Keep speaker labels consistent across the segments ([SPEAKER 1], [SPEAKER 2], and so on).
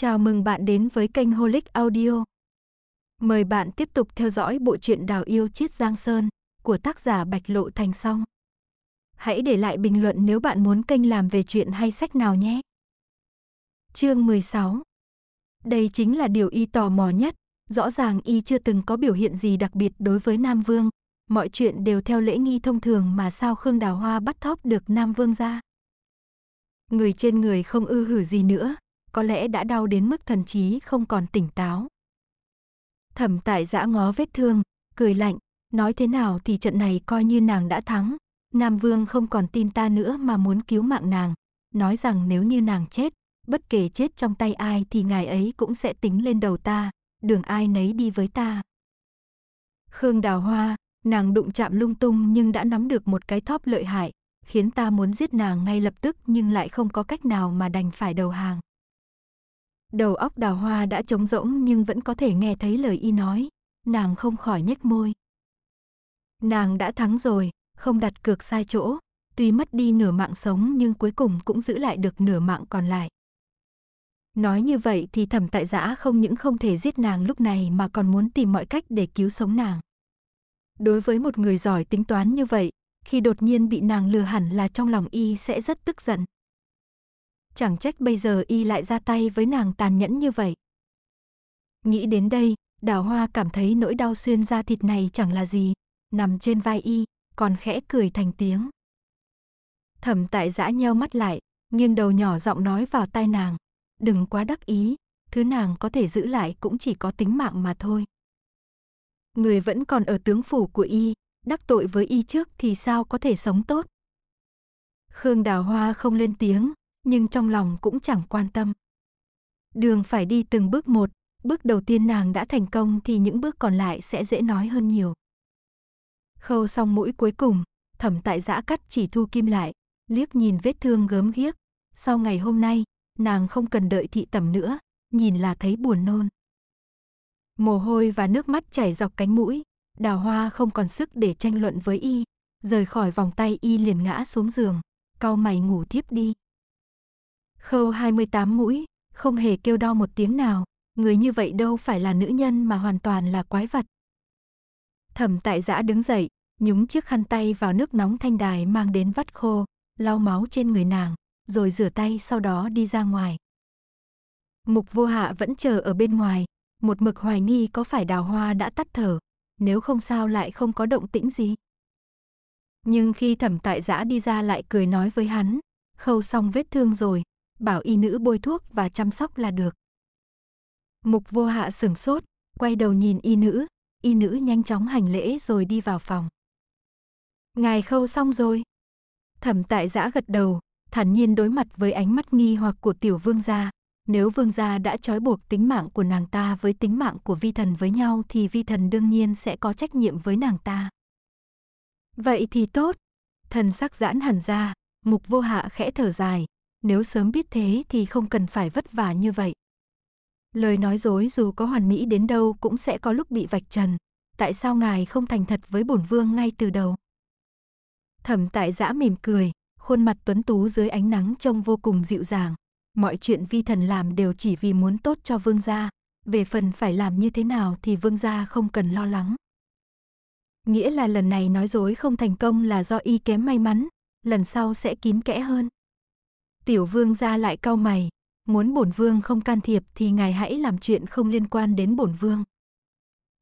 [SPEAKER 1] Chào mừng bạn đến với kênh Holic Audio. Mời bạn tiếp tục theo dõi bộ truyện Đào yêu chiết Giang Sơn của tác giả Bạch Lộ Thành Song. Hãy để lại bình luận nếu bạn muốn kênh làm về chuyện hay sách nào nhé. Chương 16. Đây chính là điều y tò mò nhất, rõ ràng y chưa từng có biểu hiện gì đặc biệt đối với Nam Vương, mọi chuyện đều theo lễ nghi thông thường mà sao Khương Đào Hoa bắt thóp được Nam Vương ra. Người trên người không ư hử gì nữa, có lẽ đã đau đến mức thần trí không còn tỉnh táo. Thẩm tại giã ngó vết thương, cười lạnh, nói thế nào thì trận này coi như nàng đã thắng. Nam Vương không còn tin ta nữa mà muốn cứu mạng nàng, nói rằng nếu như nàng chết, bất kể chết trong tay ai thì ngài ấy cũng sẽ tính lên đầu ta, đường ai nấy đi với ta. Khương Đào Hoa, nàng đụng chạm lung tung nhưng đã nắm được một cái thóp lợi hại, khiến ta muốn giết nàng ngay lập tức nhưng lại không có cách nào mà đành phải đầu hàng. Đầu óc đào hoa đã trống rỗng nhưng vẫn có thể nghe thấy lời y nói. Nàng không khỏi nhếch môi. Nàng đã thắng rồi, không đặt cược sai chỗ. Tuy mất đi nửa mạng sống nhưng cuối cùng cũng giữ lại được nửa mạng còn lại. Nói như vậy thì thẩm tại giã không những không thể giết nàng lúc này mà còn muốn tìm mọi cách để cứu sống nàng. Đối với một người giỏi tính toán như vậy, khi đột nhiên bị nàng lừa hẳn là trong lòng y sẽ rất tức giận chẳng trách bây giờ y lại ra tay với nàng tàn nhẫn như vậy. Nghĩ đến đây, đào hoa cảm thấy nỗi đau xuyên ra thịt này chẳng là gì, nằm trên vai y, còn khẽ cười thành tiếng. Thẩm tại giã nheo mắt lại, nghiêng đầu nhỏ giọng nói vào tai nàng, đừng quá đắc ý, thứ nàng có thể giữ lại cũng chỉ có tính mạng mà thôi. Người vẫn còn ở tướng phủ của y, đắc tội với y trước thì sao có thể sống tốt. Khương Đào Hoa không lên tiếng, nhưng trong lòng cũng chẳng quan tâm. Đường phải đi từng bước một, bước đầu tiên nàng đã thành công thì những bước còn lại sẽ dễ nói hơn nhiều. Khâu xong mũi cuối cùng, thẩm tại giã cắt chỉ thu kim lại, liếc nhìn vết thương gớm ghiếc. Sau ngày hôm nay, nàng không cần đợi thị tẩm nữa, nhìn là thấy buồn nôn. Mồ hôi và nước mắt chảy dọc cánh mũi, đào hoa không còn sức để tranh luận với y, rời khỏi vòng tay y liền ngã xuống giường, cau mày ngủ thiếp đi. Khâu 28 mũi, không hề kêu đo một tiếng nào, người như vậy đâu phải là nữ nhân mà hoàn toàn là quái vật. Thẩm tại giã đứng dậy, nhúng chiếc khăn tay vào nước nóng thanh đài mang đến vắt khô, lau máu trên người nàng, rồi rửa tay sau đó đi ra ngoài. Mục vô hạ vẫn chờ ở bên ngoài, một mực hoài nghi có phải đào hoa đã tắt thở, nếu không sao lại không có động tĩnh gì. Nhưng khi thẩm tại giã đi ra lại cười nói với hắn, khâu xong vết thương rồi, bảo y nữ bôi thuốc và chăm sóc là được. Mục vô hạ sửng sốt, quay đầu nhìn y nữ, y nữ nhanh chóng hành lễ rồi đi vào phòng. Ngài khâu xong rồi. Thẩm tại giã gật đầu, thản nhiên đối mặt với ánh mắt nghi hoặc của tiểu vương gia. Nếu vương gia đã trói buộc tính mạng của nàng ta với tính mạng của vi thần với nhau thì vi thần đương nhiên sẽ có trách nhiệm với nàng ta. Vậy thì tốt. Thần sắc giãn hẳn ra, mục vô hạ khẽ thở dài, nếu sớm biết thế thì không cần phải vất vả như vậy. Lời nói dối dù có hoàn mỹ đến đâu cũng sẽ có lúc bị vạch trần. Tại sao ngài không thành thật với bổn vương ngay từ đầu? Thẩm tại giã mỉm cười, khuôn mặt tuấn tú dưới ánh nắng trông vô cùng dịu dàng. Mọi chuyện vi thần làm đều chỉ vì muốn tốt cho vương gia. Về phần phải làm như thế nào thì vương gia không cần lo lắng. Nghĩa là lần này nói dối không thành công là do y kém may mắn, lần sau sẽ kín kẽ hơn. Tiểu vương ra lại cau mày, muốn bổn vương không can thiệp thì ngài hãy làm chuyện không liên quan đến bổn vương.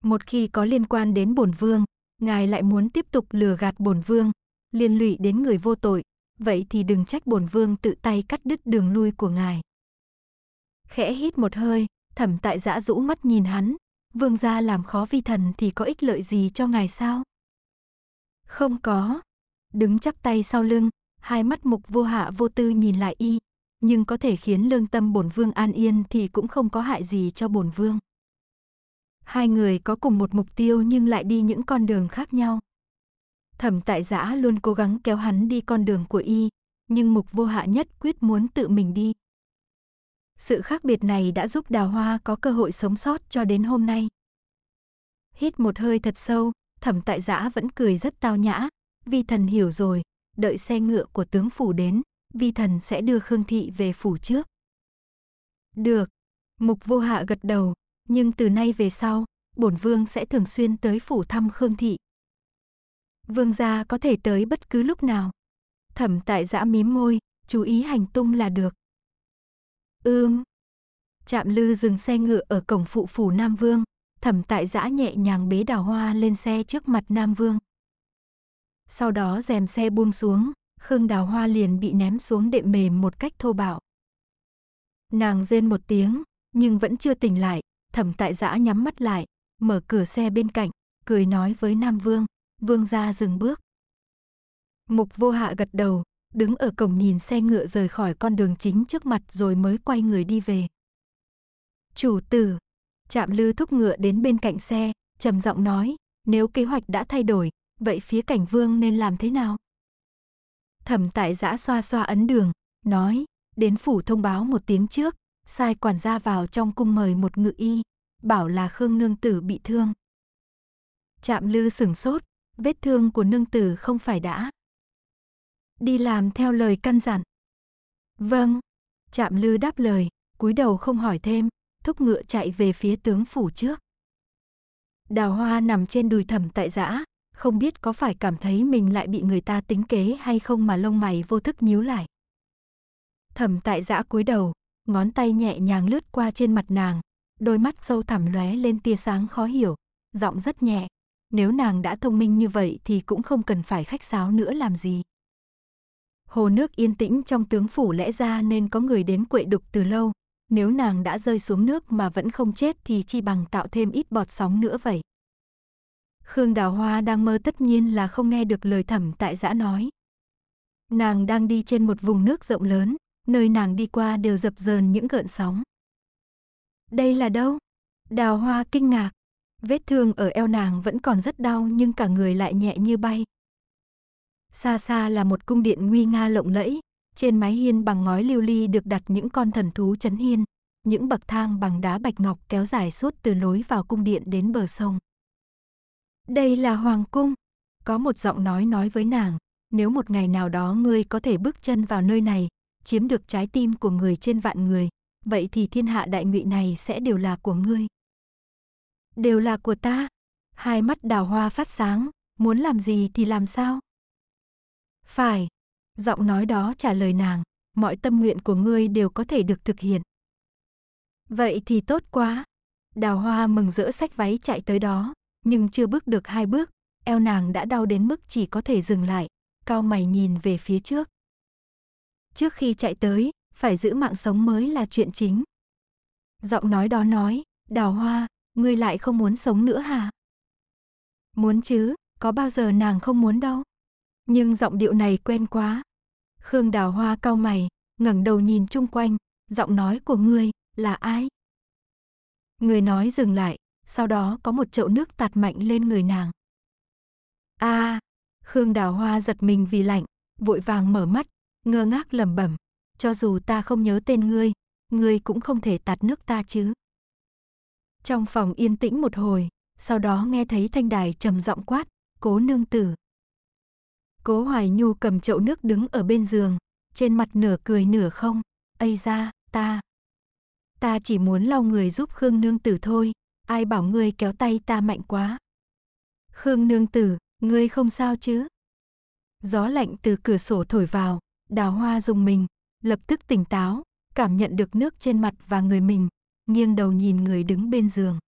[SPEAKER 1] Một khi có liên quan đến bổn vương, ngài lại muốn tiếp tục lừa gạt bổn vương, liên lụy đến người vô tội, vậy thì đừng trách bổn vương tự tay cắt đứt đường lui của ngài. Khẽ hít một hơi, thẩm tại giã rũ mắt nhìn hắn, vương gia làm khó vi thần thì có ích lợi gì cho ngài sao? Không có. Đứng chắp tay sau lưng, hai mắt mục vô hạ vô tư nhìn lại y, nhưng có thể khiến lương tâm bổn vương an yên thì cũng không có hại gì cho bổn vương. Hai người có cùng một mục tiêu nhưng lại đi những con đường khác nhau. Thẩm tại giã luôn cố gắng kéo hắn đi con đường của y, nhưng mục vô hạ nhất quyết muốn tự mình đi. Sự khác biệt này đã giúp đào hoa có cơ hội sống sót cho đến hôm nay. Hít một hơi thật sâu, thẩm tại giã vẫn cười rất tao nhã, vi thần hiểu rồi, đợi xe ngựa của tướng phủ đến, vi thần sẽ đưa Khương Thị về phủ trước. Được, mục vô hạ gật đầu, nhưng từ nay về sau, bổn vương sẽ thường xuyên tới phủ thăm Khương Thị. Vương gia có thể tới bất cứ lúc nào. Thẩm tại giã mím môi, chú ý hành tung là được. Ưm. Chạm lư dừng xe ngựa ở cổng phụ phủ Nam Vương, thẩm tại giã nhẹ nhàng bế đào hoa lên xe trước mặt Nam Vương. Sau đó rèm xe buông xuống, Khương Đào Hoa liền bị ném xuống đệm mềm một cách thô bạo. Nàng rên một tiếng, nhưng vẫn chưa tỉnh lại, thẩm tại giã nhắm mắt lại, mở cửa xe bên cạnh, cười nói với Nam Vương, Vương ra dừng bước. Mục vô hạ gật đầu, đứng ở cổng nhìn xe ngựa rời khỏi con đường chính trước mặt rồi mới quay người đi về. Chủ tử, chạm lư thúc ngựa đến bên cạnh xe, trầm giọng nói, nếu kế hoạch đã thay đổi, vậy phía cảnh vương nên làm thế nào? Thẩm tại giã xoa xoa ấn đường, nói, đến phủ thông báo một tiếng trước, sai quản gia vào trong cung mời một ngự y, bảo là Khương Nương Tử bị thương. Chạm lư sửng sốt, vết thương của Nương Tử không phải đã. Đi làm theo lời căn dặn. Vâng, chạm lư đáp lời, cúi đầu không hỏi thêm, thúc ngựa chạy về phía tướng phủ trước. Đào hoa nằm trên đùi thẩm tại giã, không biết có phải cảm thấy mình lại bị người ta tính kế hay không mà lông mày vô thức nhíu lại. Thẩm tại giã cúi đầu, ngón tay nhẹ nhàng lướt qua trên mặt nàng, đôi mắt sâu thẳm lóe lên tia sáng khó hiểu, giọng rất nhẹ. Nếu nàng đã thông minh như vậy thì cũng không cần phải khách sáo nữa làm gì. Hồ nước yên tĩnh trong tướng phủ lẽ ra nên có người đến quậy đục từ lâu. Nếu nàng đã rơi xuống nước mà vẫn không chết thì chi bằng tạo thêm ít bọt sóng nữa vậy. Khương Đào Hoa đang mơ tất nhiên là không nghe được lời thẩm tại giã nói. Nàng đang đi trên một vùng nước rộng lớn, nơi nàng đi qua đều dập dờn những gợn sóng. Đây là đâu? Đào Hoa kinh ngạc. Vết thương ở eo nàng vẫn còn rất đau nhưng cả người lại nhẹ như bay. Xa xa là một cung điện nguy nga lộng lẫy, trên mái hiên bằng ngói lưu ly được đặt những con thần thú chấn hiên, những bậc thang bằng đá bạch ngọc kéo dài suốt từ lối vào cung điện đến bờ sông đây là hoàng cung. Có một giọng nói nói với nàng, nếu một ngày nào đó ngươi có thể bước chân vào nơi này, chiếm được trái tim của người trên vạn người, vậy thì thiên hạ đại ngụy này sẽ đều là của ngươi. Đều là của ta. Hai mắt đào hoa phát sáng, muốn làm gì thì làm sao? Phải. Giọng nói đó trả lời nàng, mọi tâm nguyện của ngươi đều có thể được thực hiện. Vậy thì tốt quá. Đào hoa mừng rỡ sách váy chạy tới đó, nhưng chưa bước được hai bước, eo nàng đã đau đến mức chỉ có thể dừng lại, cao mày nhìn về phía trước. Trước khi chạy tới, phải giữ mạng sống mới là chuyện chính. Giọng nói đó nói, đào hoa, ngươi lại không muốn sống nữa hả? Muốn chứ, có bao giờ nàng không muốn đâu. Nhưng giọng điệu này quen quá. Khương đào hoa cao mày, ngẩng đầu nhìn chung quanh, giọng nói của ngươi là ai? Người nói dừng lại, sau đó có một chậu nước tạt mạnh lên người nàng. A, à, Khương Đào Hoa giật mình vì lạnh, vội vàng mở mắt, ngơ ngác lẩm bẩm, cho dù ta không nhớ tên ngươi, ngươi cũng không thể tạt nước ta chứ. Trong phòng yên tĩnh một hồi, sau đó nghe thấy thanh đài trầm giọng quát, "Cố nương tử." Cố Hoài Nhu cầm chậu nước đứng ở bên giường, trên mặt nửa cười nửa không, "Ây ra, ta, ta chỉ muốn lau người giúp Khương nương tử thôi, ai bảo ngươi kéo tay ta mạnh quá. Khương nương tử, ngươi không sao chứ? Gió lạnh từ cửa sổ thổi vào, đào hoa dùng mình, lập tức tỉnh táo, cảm nhận được nước trên mặt và người mình, nghiêng đầu nhìn người đứng bên giường.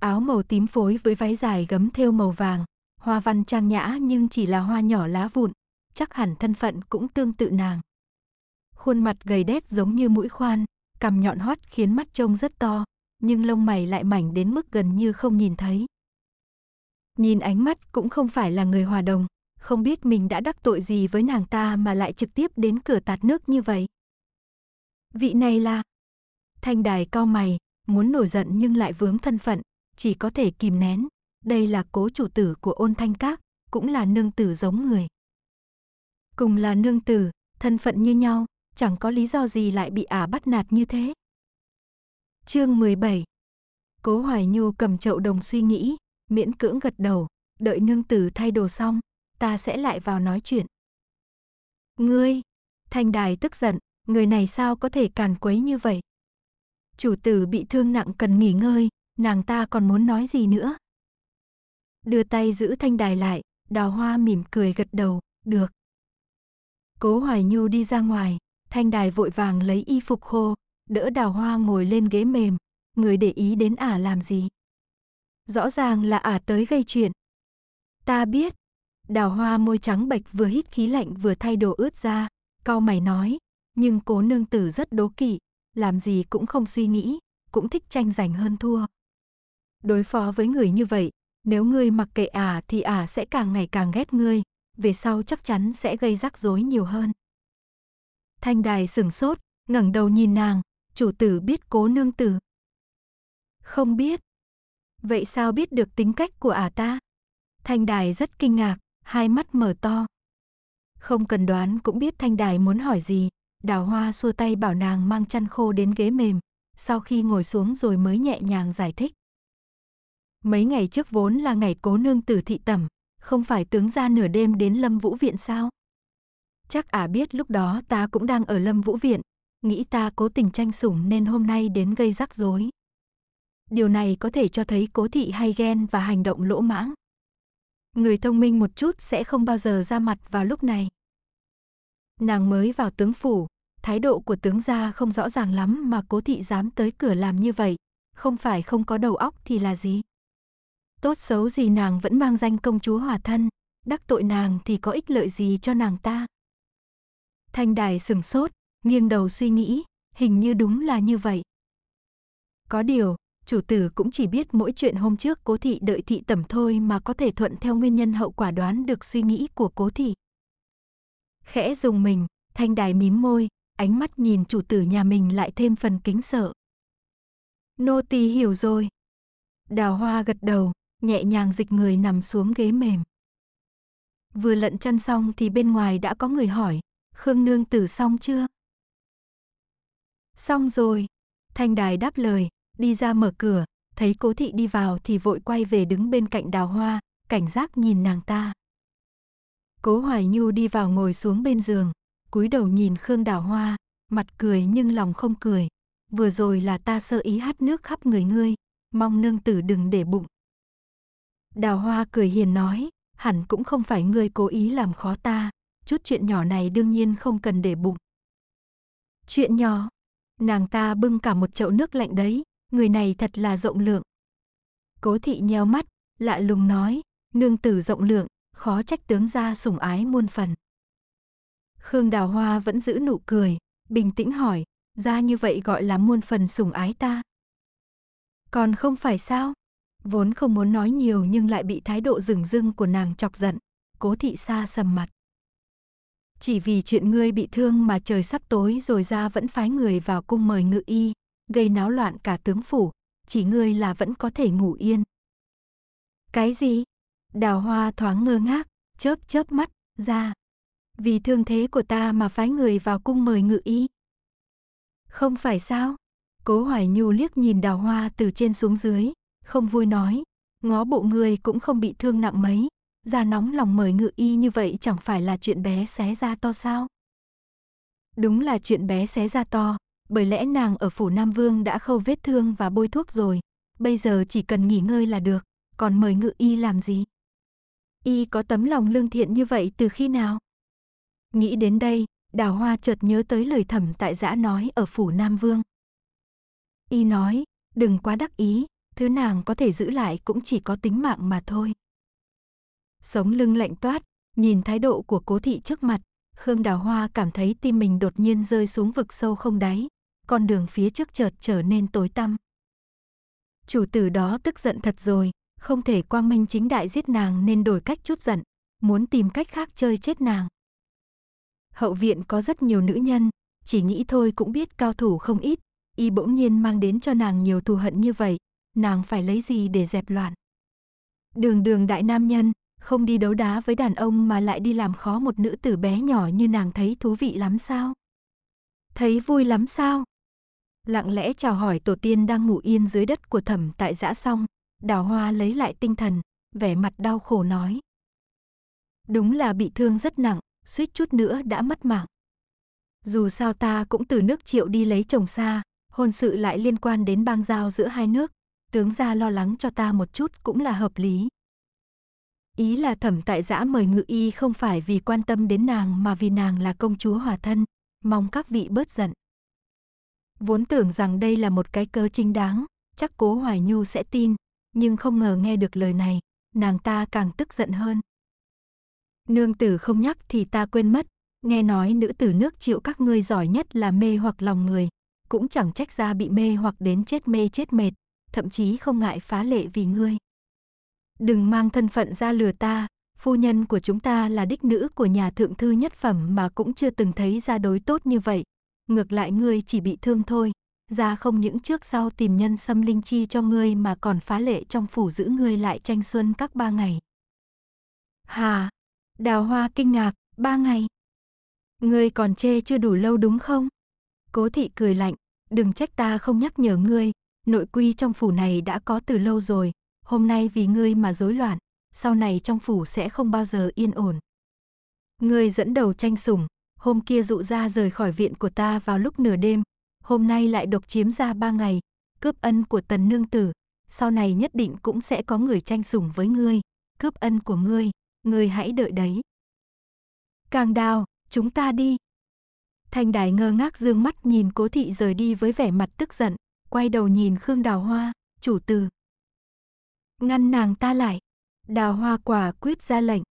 [SPEAKER 1] Áo màu tím phối với váy dài gấm thêu màu vàng, hoa văn trang nhã nhưng chỉ là hoa nhỏ lá vụn, chắc hẳn thân phận cũng tương tự nàng. Khuôn mặt gầy đét giống như mũi khoan, cằm nhọn hót khiến mắt trông rất to, nhưng lông mày lại mảnh đến mức gần như không nhìn thấy. Nhìn ánh mắt cũng không phải là người hòa đồng, không biết mình đã đắc tội gì với nàng ta mà lại trực tiếp đến cửa tạt nước như vậy. Vị này là... Thanh đài cao mày, muốn nổi giận nhưng lại vướng thân phận, chỉ có thể kìm nén. Đây là cố chủ tử của ôn thanh các, cũng là nương tử giống người. Cùng là nương tử, thân phận như nhau, chẳng có lý do gì lại bị ả bắt nạt như thế. Chương 17 Cố Hoài Nhu cầm chậu đồng suy nghĩ, miễn cưỡng gật đầu, đợi nương tử thay đồ xong, ta sẽ lại vào nói chuyện. Ngươi, Thanh Đài tức giận, người này sao có thể càn quấy như vậy? Chủ tử bị thương nặng cần nghỉ ngơi, nàng ta còn muốn nói gì nữa? Đưa tay giữ Thanh Đài lại, đào hoa mỉm cười gật đầu, được. Cố Hoài Nhu đi ra ngoài, Thanh Đài vội vàng lấy y phục khô, đỡ đào hoa ngồi lên ghế mềm, người để ý đến ả làm gì. Rõ ràng là ả tới gây chuyện. Ta biết, đào hoa môi trắng bệch vừa hít khí lạnh vừa thay đồ ướt ra, cau mày nói, nhưng cố nương tử rất đố kỵ, làm gì cũng không suy nghĩ, cũng thích tranh giành hơn thua. Đối phó với người như vậy, nếu ngươi mặc kệ ả thì ả sẽ càng ngày càng ghét ngươi, về sau chắc chắn sẽ gây rắc rối nhiều hơn. Thanh đài sửng sốt, ngẩng đầu nhìn nàng, chủ tử biết cố nương tử. Không biết. Vậy sao biết được tính cách của ả à ta? Thanh đài rất kinh ngạc, hai mắt mở to. Không cần đoán cũng biết thanh đài muốn hỏi gì. Đào hoa xua tay bảo nàng mang chăn khô đến ghế mềm. Sau khi ngồi xuống rồi mới nhẹ nhàng giải thích. Mấy ngày trước vốn là ngày cố nương tử thị tẩm, không phải tướng ra nửa đêm đến lâm vũ viện sao? Chắc ả à biết lúc đó ta cũng đang ở lâm vũ viện, nghĩ ta cố tình tranh sủng nên hôm nay đến gây rắc rối. Điều này có thể cho thấy cố thị hay ghen và hành động lỗ mãng. Người thông minh một chút sẽ không bao giờ ra mặt vào lúc này. Nàng mới vào tướng phủ, thái độ của tướng gia không rõ ràng lắm mà cố thị dám tới cửa làm như vậy, không phải không có đầu óc thì là gì. Tốt xấu gì nàng vẫn mang danh công chúa hòa thân, đắc tội nàng thì có ích lợi gì cho nàng ta. Thanh đài sừng sốt, nghiêng đầu suy nghĩ, hình như đúng là như vậy. Có điều, chủ tử cũng chỉ biết mỗi chuyện hôm trước cố thị đợi thị tẩm thôi mà có thể thuận theo nguyên nhân hậu quả đoán được suy nghĩ của cố thị. Khẽ dùng mình, thanh đài mím môi, ánh mắt nhìn chủ tử nhà mình lại thêm phần kính sợ. Nô tỳ hiểu rồi. Đào hoa gật đầu, nhẹ nhàng dịch người nằm xuống ghế mềm. Vừa lận chân xong thì bên ngoài đã có người hỏi, Khương Nương tử xong chưa? Xong rồi. Thanh đài đáp lời, đi ra mở cửa, thấy cố thị đi vào thì vội quay về đứng bên cạnh đào hoa, cảnh giác nhìn nàng ta. Cố Hoài Nhu đi vào ngồi xuống bên giường, cúi đầu nhìn Khương Đào Hoa, mặt cười nhưng lòng không cười. Vừa rồi là ta sơ ý hắt nước khắp người ngươi, mong nương tử đừng để bụng. Đào Hoa cười hiền nói, hẳn cũng không phải ngươi cố ý làm khó ta, chút chuyện nhỏ này đương nhiên không cần để bụng. Chuyện nhỏ, Nàng ta bưng cả một chậu nước lạnh đấy, người này thật là rộng lượng. Cố thị nheo mắt, lạ lùng nói, nương tử rộng lượng, khó trách tướng gia sủng ái muôn phần. Khương Đào Hoa vẫn giữ nụ cười, bình tĩnh hỏi, ra như vậy gọi là muôn phần sủng ái ta. Còn không phải sao? Vốn không muốn nói nhiều nhưng lại bị thái độ rừng rưng của nàng chọc giận, cố thị xa sầm mặt. Chỉ vì chuyện ngươi bị thương mà trời sắp tối rồi ra vẫn phái người vào cung mời ngự y, gây náo loạn cả tướng phủ, chỉ ngươi là vẫn có thể ngủ yên. Cái gì? Đào hoa thoáng ngơ ngác, chớp chớp mắt, ra. Vì thương thế của ta mà phái người vào cung mời ngự y. Không phải sao? Cố Hoài Nhu liếc nhìn đào hoa từ trên xuống dưới, không vui nói, ngó bộ người cũng không bị thương nặng mấy, ra nóng lòng mời ngự y như vậy chẳng phải là chuyện bé xé ra to sao? Đúng là chuyện bé xé ra to, bởi lẽ nàng ở phủ Nam Vương đã khâu vết thương và bôi thuốc rồi, bây giờ chỉ cần nghỉ ngơi là được, còn mời ngự y làm gì? Y có tấm lòng lương thiện như vậy từ khi nào? Nghĩ đến đây, đào hoa chợt nhớ tới lời thẩm tại giã nói ở phủ Nam Vương. Y nói, đừng quá đắc ý, thứ nàng có thể giữ lại cũng chỉ có tính mạng mà thôi sống lưng lạnh toát, nhìn thái độ của cố thị trước mặt, Khương Đào Hoa cảm thấy tim mình đột nhiên rơi xuống vực sâu không đáy, con đường phía trước chợt trở nên tối tăm. Chủ tử đó tức giận thật rồi, không thể quang minh chính đại giết nàng nên đổi cách chút giận, muốn tìm cách khác chơi chết nàng. Hậu viện có rất nhiều nữ nhân, chỉ nghĩ thôi cũng biết cao thủ không ít, y bỗng nhiên mang đến cho nàng nhiều thù hận như vậy, nàng phải lấy gì để dẹp loạn. Đường đường đại nam nhân, không đi đấu đá với đàn ông mà lại đi làm khó một nữ tử bé nhỏ như nàng thấy thú vị lắm sao? Thấy vui lắm sao? Lặng lẽ chào hỏi tổ tiên đang ngủ yên dưới đất của thẩm tại dã xong, đào hoa lấy lại tinh thần, vẻ mặt đau khổ nói. Đúng là bị thương rất nặng, suýt chút nữa đã mất mạng. Dù sao ta cũng từ nước triệu đi lấy chồng xa, hôn sự lại liên quan đến bang giao giữa hai nước, tướng gia lo lắng cho ta một chút cũng là hợp lý. Ý là thẩm tại giã mời ngự y không phải vì quan tâm đến nàng mà vì nàng là công chúa hòa thân, mong các vị bớt giận. Vốn tưởng rằng đây là một cái cớ chính đáng, chắc cố Hoài Nhu sẽ tin, nhưng không ngờ nghe được lời này, nàng ta càng tức giận hơn. Nương tử không nhắc thì ta quên mất, nghe nói nữ tử nước chịu các ngươi giỏi nhất là mê hoặc lòng người, cũng chẳng trách ra bị mê hoặc đến chết mê chết mệt, thậm chí không ngại phá lệ vì ngươi. Đừng mang thân phận ra lừa ta, phu nhân của chúng ta là đích nữ của nhà thượng thư nhất phẩm mà cũng chưa từng thấy ra đối tốt như vậy. Ngược lại ngươi chỉ bị thương thôi, ra không những trước sau tìm nhân xâm linh chi cho ngươi mà còn phá lệ trong phủ giữ ngươi lại tranh xuân các ba ngày. Hà, đào hoa kinh ngạc, ba ngày. Ngươi còn chê chưa đủ lâu đúng không? Cố thị cười lạnh, đừng trách ta không nhắc nhở ngươi, nội quy trong phủ này đã có từ lâu rồi, hôm nay vì ngươi mà rối loạn, sau này trong phủ sẽ không bao giờ yên ổn. Ngươi dẫn đầu tranh sủng, hôm kia dụ ra rời khỏi viện của ta vào lúc nửa đêm, hôm nay lại độc chiếm ra ba ngày, cướp ân của tần nương tử, sau này nhất định cũng sẽ có người tranh sủng với ngươi, cướp ân của ngươi, ngươi hãy đợi đấy. Càng đào, chúng ta đi. Thành đài ngơ ngác dương mắt nhìn cố thị rời đi với vẻ mặt tức giận, quay đầu nhìn Khương Đào Hoa, chủ tử, Ngăn nàng ta lại. Đào hoa quả quyết ra lệnh.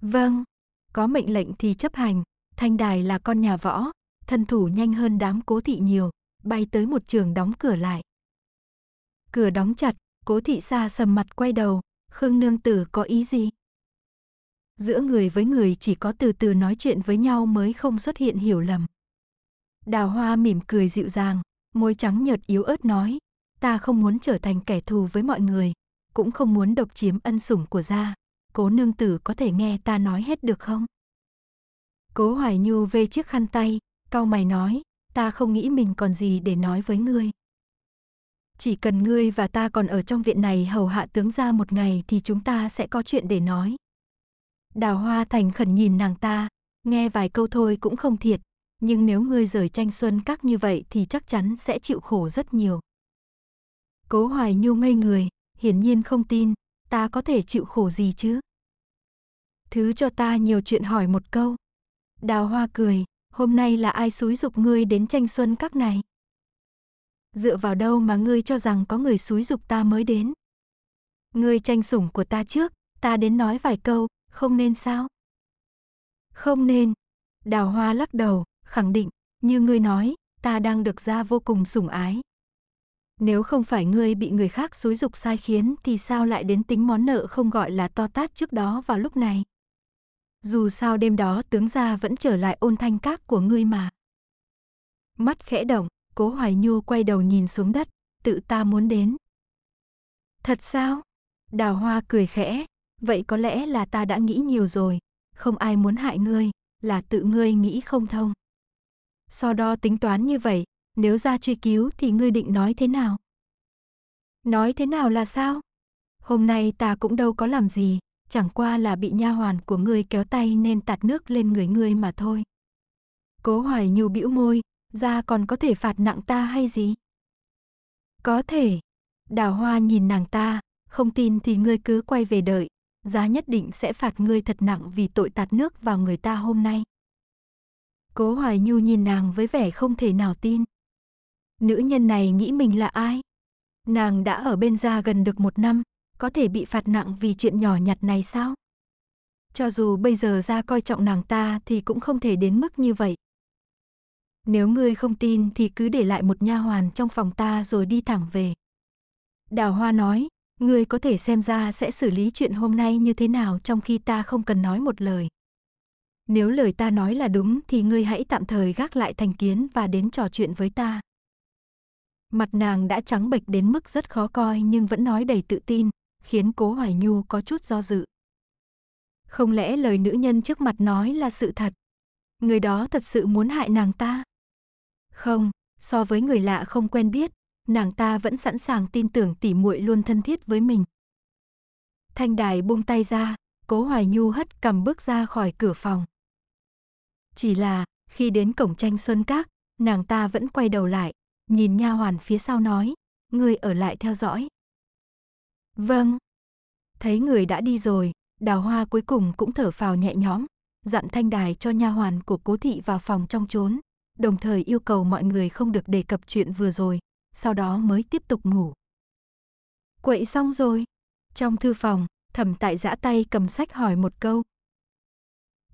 [SPEAKER 1] Vâng, có mệnh lệnh thì chấp hành. Thanh đài là con nhà võ, thân thủ nhanh hơn đám cố thị nhiều, bay tới một trường đóng cửa lại. Cửa đóng chặt, cố thị xa sầm mặt quay đầu, Khương Nương Tử có ý gì? Giữa người với người chỉ có từ từ nói chuyện với nhau mới không xuất hiện hiểu lầm. Đào hoa mỉm cười dịu dàng, môi trắng nhợt yếu ớt nói, ta không muốn trở thành kẻ thù với mọi người, cũng không muốn độc chiếm ân sủng của gia. Cố nương tử có thể nghe ta nói hết được không? Cố Hoài Nhu vê chiếc khăn tay, cau mày nói, ta không nghĩ mình còn gì để nói với ngươi. Chỉ cần ngươi và ta còn ở trong viện này hầu hạ tướng gia một ngày thì chúng ta sẽ có chuyện để nói. Đào Hoa Thành khẩn nhìn nàng ta, nghe vài câu thôi cũng không thiệt, nhưng nếu ngươi rời tranh xuân các như vậy thì chắc chắn sẽ chịu khổ rất nhiều. Cố Hoài Nhu ngây người, hiển nhiên không tin, ta có thể chịu khổ gì chứ? Thứ cho ta nhiều chuyện hỏi một câu. Đào hoa cười, hôm nay là ai xúi dục ngươi đến tranh xuân các này? Dựa vào đâu mà ngươi cho rằng có người xúi dục ta mới đến? Ngươi tranh sủng của ta trước, ta đến nói vài câu, không nên sao? Không nên. Đào hoa lắc đầu, khẳng định, như ngươi nói, ta đang được ra vô cùng sủng ái, nếu không phải ngươi bị người khác xúi dục sai khiến thì sao lại đến tính món nợ không gọi là to tát trước đó vào lúc này? Dù sao đêm đó tướng gia vẫn trở lại ôn thanh các của ngươi mà. Mắt khẽ động, cố hoài nhu quay đầu nhìn xuống đất, tự ta muốn đến. Thật sao? Đào hoa cười khẽ, vậy có lẽ là ta đã nghĩ nhiều rồi, không ai muốn hại ngươi, là tự ngươi nghĩ không thông. So đo tính toán như vậy, nếu ra truy cứu thì ngươi định nói thế nào? Nói thế nào là sao? Hôm nay ta cũng đâu có làm gì, chẳng qua là bị nha hoàn của ngươi kéo tay nên tạt nước lên người ngươi mà thôi. Cố Hoài Nhu bĩu môi, ra còn có thể phạt nặng ta hay gì? Có thể. Đào Hoa nhìn nàng ta, không tin thì ngươi cứ quay về đợi, giá nhất định sẽ phạt ngươi thật nặng vì tội tạt nước vào người ta hôm nay. Cố Hoài Nhu nhìn nàng với vẻ không thể nào tin. Nữ nhân này nghĩ mình là ai? Nàng đã ở bên gia gần được một năm, có thể bị phạt nặng vì chuyện nhỏ nhặt này sao? Cho dù bây giờ gia coi trọng nàng ta thì cũng không thể đến mức như vậy. Nếu ngươi không tin thì cứ để lại một nha hoàn trong phòng ta rồi đi thẳng về. Đào Hoa nói, ngươi có thể xem ra sẽ xử lý chuyện hôm nay như thế nào trong khi ta không cần nói một lời. Nếu lời ta nói là đúng thì ngươi hãy tạm thời gác lại thành kiến và đến trò chuyện với ta. Mặt nàng đã trắng bệch đến mức rất khó coi nhưng vẫn nói đầy tự tin, khiến cố Hoài Nhu có chút do dự. Không lẽ lời nữ nhân trước mặt nói là sự thật? Người đó thật sự muốn hại nàng ta? Không, so với người lạ không quen biết, nàng ta vẫn sẵn sàng tin tưởng tỉ muội luôn thân thiết với mình. Thanh đài buông tay ra, cố Hoài Nhu hất cầm bước ra khỏi cửa phòng. Chỉ là, khi đến cổng tranh Xuân Các, nàng ta vẫn quay đầu lại, nhìn nha hoàn phía sau nói, người ở lại theo dõi. Vâng. Thấy người đã đi rồi, đào hoa cuối cùng cũng thở phào nhẹ nhõm, dặn thanh đài cho nha hoàn của cố thị vào phòng trong trốn, đồng thời yêu cầu mọi người không được đề cập chuyện vừa rồi, sau đó mới tiếp tục ngủ. Quậy xong rồi. Trong thư phòng, thẩm tại giã tay cầm sách hỏi một câu.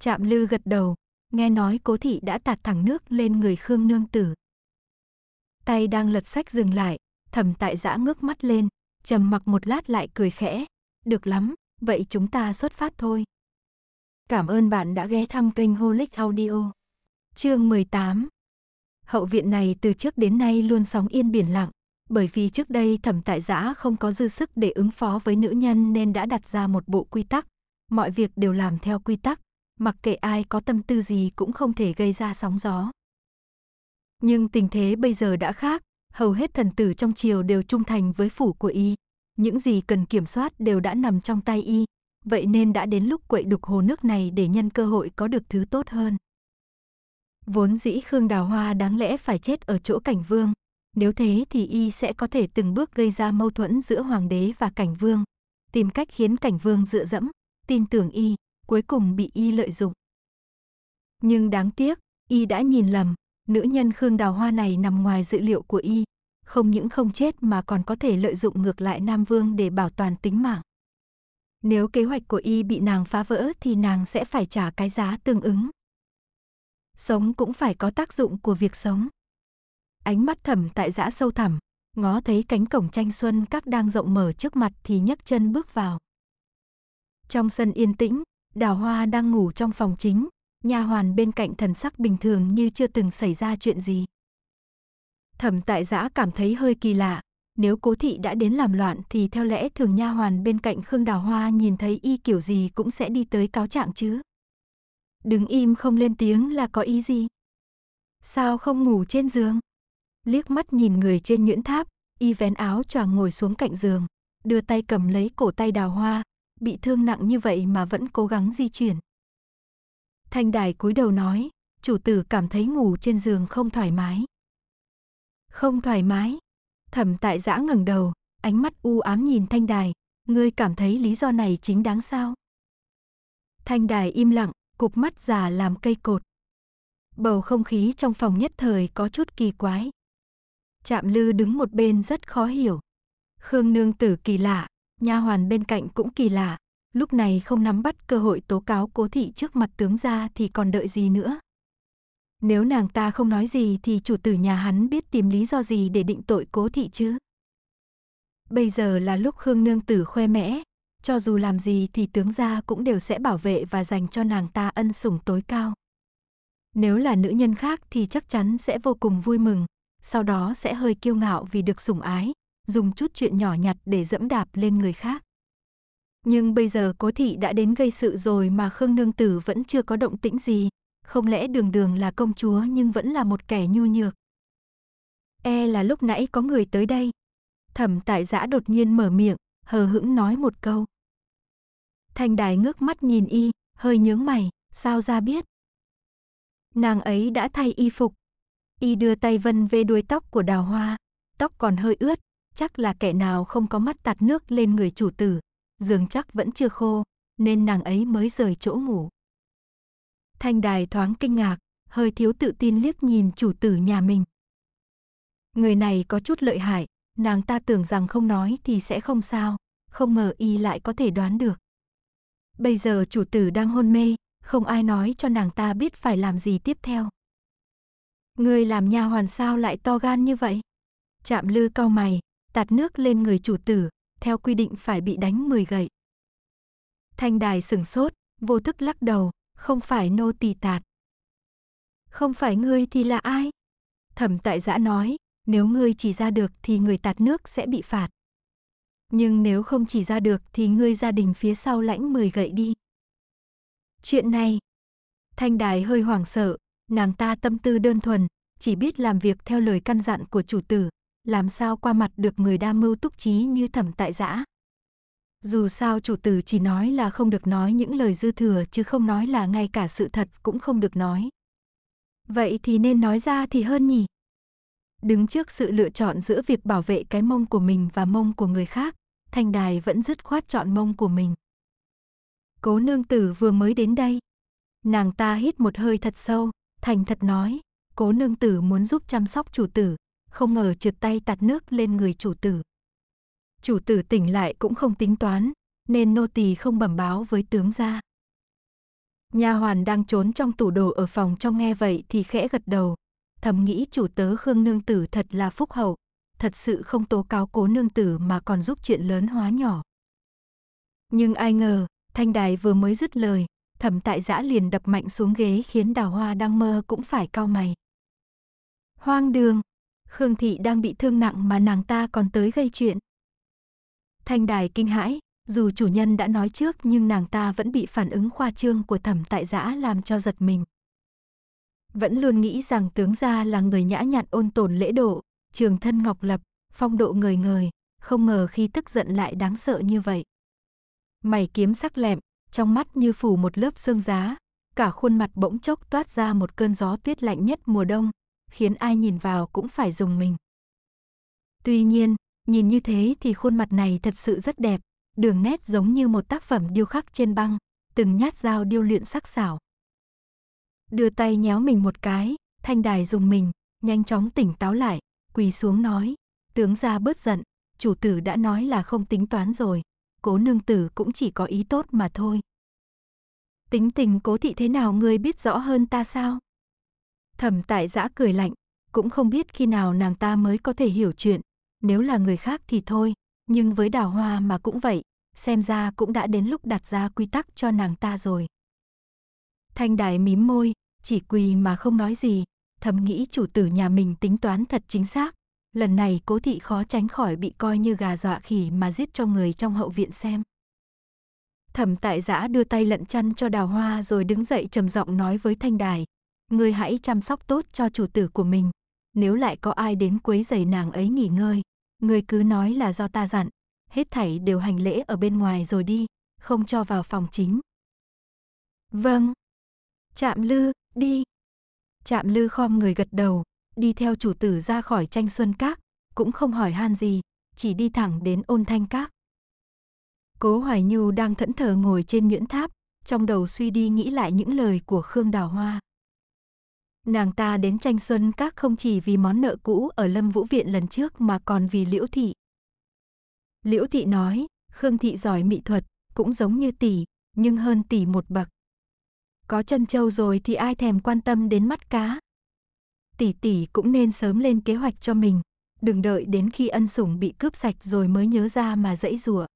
[SPEAKER 1] Chạm lư gật đầu, nghe nói cố thị đã tạt thẳng nước lên người Khương Nương Tử, tay đang lật sách dừng lại, thẩm tại giã ngước mắt lên, trầm mặc một lát lại cười khẽ. Được lắm, vậy chúng ta xuất phát thôi. Cảm ơn bạn đã ghé thăm kênh Holic Audio. Chương 18 Hậu viện này từ trước đến nay luôn sóng yên biển lặng, bởi vì trước đây thẩm tại giã không có dư sức để ứng phó với nữ nhân nên đã đặt ra một bộ quy tắc. Mọi việc đều làm theo quy tắc, mặc kệ ai có tâm tư gì cũng không thể gây ra sóng gió. Nhưng tình thế bây giờ đã khác, hầu hết thần tử trong triều đều trung thành với phủ của y. Những gì cần kiểm soát đều đã nằm trong tay y, vậy nên đã đến lúc quậy đục hồ nước này để nhân cơ hội có được thứ tốt hơn. Vốn dĩ Khương Đào Hoa đáng lẽ phải chết ở chỗ Cảnh Vương, nếu thế thì y sẽ có thể từng bước gây ra mâu thuẫn giữa hoàng đế và Cảnh Vương, tìm cách khiến Cảnh Vương dựa dẫm, tin tưởng y, cuối cùng bị y lợi dụng. Nhưng đáng tiếc, y đã nhìn lầm, nữ nhân Khương Đào Hoa này nằm ngoài dự liệu của y, không những không chết mà còn có thể lợi dụng ngược lại Nam Vương để bảo toàn tính mạng. Nếu kế hoạch của y bị nàng phá vỡ thì nàng sẽ phải trả cái giá tương ứng. Sống cũng phải có tác dụng của việc sống. Ánh mắt thầm tại dã sâu thẳm, ngó thấy cánh cổng tranh xuân các đang rộng mở trước mặt thì nhấc chân bước vào. Trong sân yên tĩnh, đào hoa đang ngủ trong phòng chính, nha hoàn bên cạnh thần sắc bình thường như chưa từng xảy ra chuyện gì. Thẩm tại giã cảm thấy hơi kỳ lạ, nếu cố thị đã đến làm loạn thì theo lẽ thường nha hoàn bên cạnh Khương Đào Hoa nhìn thấy y kiểu gì cũng sẽ đi tới cáo trạng chứ. Đứng im không lên tiếng là có ý gì? Sao không ngủ trên giường? Liếc mắt nhìn người trên nhuyễn tháp, y vén áo choàng ngồi xuống cạnh giường, đưa tay cầm lấy cổ tay đào hoa, bị thương nặng như vậy mà vẫn cố gắng di chuyển. Thanh đài cúi đầu nói, chủ tử cảm thấy ngủ trên giường không thoải mái. Không thoải mái. Thẩm tại giã ngẩng đầu, ánh mắt u ám nhìn thanh đài, ngươi cảm thấy lý do này chính đáng sao? Thanh đài im lặng, cục mắt già làm cây cột. Bầu không khí trong phòng nhất thời có chút kỳ quái. Trạm lư đứng một bên rất khó hiểu. Khương nương tử kỳ lạ, nha hoàn bên cạnh cũng kỳ lạ, lúc này không nắm bắt cơ hội tố cáo cố thị trước mặt tướng ra thì còn đợi gì nữa. Nếu nàng ta không nói gì thì chủ tử nhà hắn biết tìm lý do gì để định tội cố thị chứ. Bây giờ là lúc Khương Nương Tử khoe mẽ, cho dù làm gì thì tướng gia cũng đều sẽ bảo vệ và dành cho nàng ta ân sủng tối cao. Nếu là nữ nhân khác thì chắc chắn sẽ vô cùng vui mừng, sau đó sẽ hơi kiêu ngạo vì được sủng ái, dùng chút chuyện nhỏ nhặt để dẫm đạp lên người khác. Nhưng bây giờ cố thị đã đến gây sự rồi mà Khương Nương Tử vẫn chưa có động tĩnh gì. Không lẽ đường đường là công chúa nhưng vẫn là một kẻ nhu nhược. E là lúc nãy có người tới đây. Thẩm tại giã đột nhiên mở miệng, hờ hững nói một câu. Thanh đài ngước mắt nhìn y, hơi nhướng mày, sao ra biết. Nàng ấy đã thay y phục. Y đưa tay vân về đuôi tóc của đào hoa, tóc còn hơi ướt, chắc là kẻ nào không có mắt tạt nước lên người chủ tử, giường chắc vẫn chưa khô, nên nàng ấy mới rời chỗ ngủ. Thanh đài thoáng kinh ngạc, hơi thiếu tự tin liếc nhìn chủ tử nhà mình. Người này có chút lợi hại, nàng ta tưởng rằng không nói thì sẽ không sao, không ngờ y lại có thể đoán được. Bây giờ chủ tử đang hôn mê, không ai nói cho nàng ta biết phải làm gì tiếp theo. Người làm nha hoàn sao lại to gan như vậy? Chạm lư cau mày, tạt nước lên người chủ tử, theo quy định phải bị đánh 10 gậy. Thanh đài sửng sốt, vô thức lắc đầu, không phải nô tỳ tạt. Không phải ngươi thì là ai? Thẩm tại giã nói, nếu ngươi chỉ ra được thì người tạt nước sẽ bị phạt. Nhưng nếu không chỉ ra được thì ngươi gia đình phía sau lãnh 10 gậy đi. Chuyện này, Thanh Đài hơi hoảng sợ, nàng ta tâm tư đơn thuần, chỉ biết làm việc theo lời căn dặn của chủ tử, làm sao qua mặt được người đa mưu túc trí như thẩm tại giã. Dù sao chủ tử chỉ nói là không được nói những lời dư thừa chứ không nói là ngay cả sự thật cũng không được nói. Vậy thì nên nói ra thì hơn nhỉ? Đứng trước sự lựa chọn giữa việc bảo vệ cái mông của mình và mông của người khác, Thanh Đài vẫn dứt khoát chọn mông của mình. Cố nương tử vừa mới đến đây. Nàng ta hít một hơi thật sâu, thành thật nói, cố nương tử muốn giúp chăm sóc chủ tử, không ngờ trượt tay tạt nước lên người chủ tử. Chủ tử tỉnh lại cũng không tính toán, nên nô tỳ không bẩm báo với tướng gia. Nha hoàn đang trốn trong tủ đồ ở phòng trong nghe vậy thì khẽ gật đầu, thầm nghĩ chủ tớ Khương nương tử thật là phúc hậu, thật sự không tố cáo Cố nương tử mà còn giúp chuyện lớn hóa nhỏ. Nhưng ai ngờ, thanh đài vừa mới dứt lời, thẩm tại giã liền đập mạnh xuống ghế khiến đào hoa đang mơ cũng phải cau mày. Hoang đường, Khương Thị đang bị thương nặng mà nàng ta còn tới gây chuyện. Thanh đài kinh hãi, dù chủ nhân đã nói trước nhưng nàng ta vẫn bị phản ứng khoa trương của thẩm tại giã làm cho giật mình. Vẫn luôn nghĩ rằng tướng gia là người nhã nhặn ôn tồn lễ độ, trường thân ngọc lập, phong độ người người, không ngờ khi tức giận lại đáng sợ như vậy. Mày kiếm sắc lẹm, trong mắt như phủ một lớp sương giá, cả khuôn mặt bỗng chốc toát ra một cơn gió tuyết lạnh nhất mùa đông, khiến ai nhìn vào cũng phải dùng mình. Tuy nhiên, nhìn như thế thì khuôn mặt này thật sự rất đẹp, đường nét giống như một tác phẩm điêu khắc trên băng, từng nhát dao điêu luyện sắc sảo. Đưa tay nhéo mình một cái, thanh đài dùng mình, nhanh chóng tỉnh táo lại, quỳ xuống nói, tướng gia bớt giận, chủ tử đã nói là không tính toán rồi, cố nương tử cũng chỉ có ý tốt mà thôi. Tính tình cố thị thế nào ngươi biết rõ hơn ta sao? Thẩm tại giã cười lạnh, cũng không biết khi nào nàng ta mới có thể hiểu chuyện, nếu là người khác thì thôi, nhưng với đào hoa mà cũng vậy, xem ra cũng đã đến lúc đặt ra quy tắc cho nàng ta rồi. Thanh đài mím môi, chỉ quỳ mà không nói gì, thầm nghĩ chủ tử nhà mình tính toán thật chính xác. Lần này cố thị khó tránh khỏi bị coi như gà dọa khỉ mà giết cho người trong hậu viện xem. Thẩm tại giã đưa tay lận chăn cho đào hoa rồi đứng dậy trầm giọng nói với thanh đài, ngươi hãy chăm sóc tốt cho chủ tử của mình. Nếu lại có ai đến quấy giày nàng ấy nghỉ ngơi, ngươi cứ nói là do ta dặn. Hết thảy đều hành lễ ở bên ngoài rồi đi, không cho vào phòng chính. Vâng. Chạm lư, đi. Chạm lư khom người gật đầu, đi theo chủ tử ra khỏi tranh xuân các, cũng không hỏi han gì, chỉ đi thẳng đến ôn thanh các. Cố Hoài Nhu đang thẫn thờ ngồi trên nhuyễn tháp, trong đầu suy đi nghĩ lại những lời của Khương Đào Hoa. Nàng ta đến tranh xuân các không chỉ vì món nợ cũ ở Lâm Vũ Viện lần trước mà còn vì Liễu Thị. Liễu Thị nói, Khương Thị giỏi mỹ thuật, cũng giống như tỷ, nhưng hơn tỷ một bậc. Có chân châu rồi thì ai thèm quan tâm đến mắt cá. Tỷ tỷ cũng nên sớm lên kế hoạch cho mình, đừng đợi đến khi ân sủng bị cướp sạch rồi mới nhớ ra mà dãy rủa.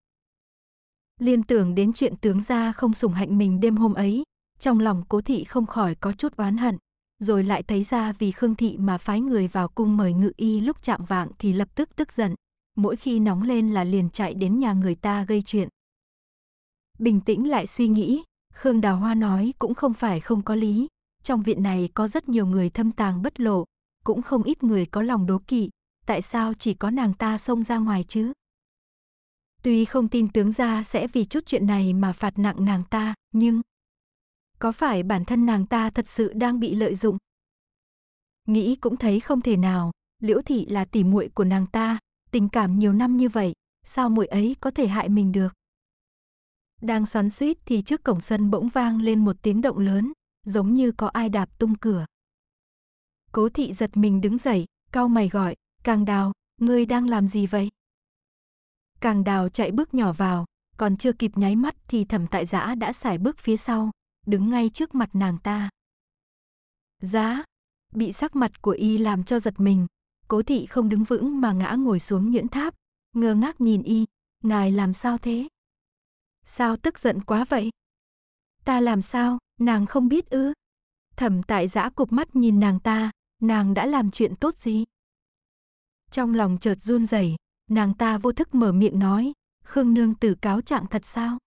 [SPEAKER 1] Liên tưởng đến chuyện tướng gia không sủng hạnh mình đêm hôm ấy, trong lòng cố thị không khỏi có chút oán hận rồi lại thấy ra vì Khương Thị mà phái người vào cung mời ngự y lúc chạm vạng thì lập tức tức giận, mỗi khi nóng lên là liền chạy đến nhà người ta gây chuyện. Bình tĩnh lại suy nghĩ, Khương Đào Hoa nói cũng không phải không có lý, trong viện này có rất nhiều người thâm tàng bất lộ, cũng không ít người có lòng đố kỵ, tại sao chỉ có nàng ta xông ra ngoài chứ? Tuy không tin tướng gia sẽ vì chút chuyện này mà phạt nặng nàng ta, nhưng có phải bản thân nàng ta thật sự đang bị lợi dụng? Nghĩ cũng thấy không thể nào, Liễu thị là tỉ muội của nàng ta, tình cảm nhiều năm như vậy, sao muội ấy có thể hại mình được? Đang xoắn suýt thì trước cổng sân bỗng vang lên một tiếng động lớn, giống như có ai đạp tung cửa. Cố thị giật mình đứng dậy, cau mày gọi, Càng đào, ngươi đang làm gì vậy? Càng đào chạy bước nhỏ vào, còn chưa kịp nháy mắt thì thẩm tại giã đã xài bước phía sau, đứng ngay trước mặt nàng ta. Giá, bị sắc mặt của y làm cho giật mình, cố thị không đứng vững mà ngã ngồi xuống nhuyễn tháp, ngơ ngác nhìn y, ngài làm sao thế? Sao tức giận quá vậy? Ta làm sao, nàng không biết ư? Thẩm tại giã cụp mắt nhìn nàng ta, nàng đã làm chuyện tốt gì? Trong lòng chợt run rẩy, nàng ta vô thức mở miệng nói, Khương Nương tử cáo trạng thật sao?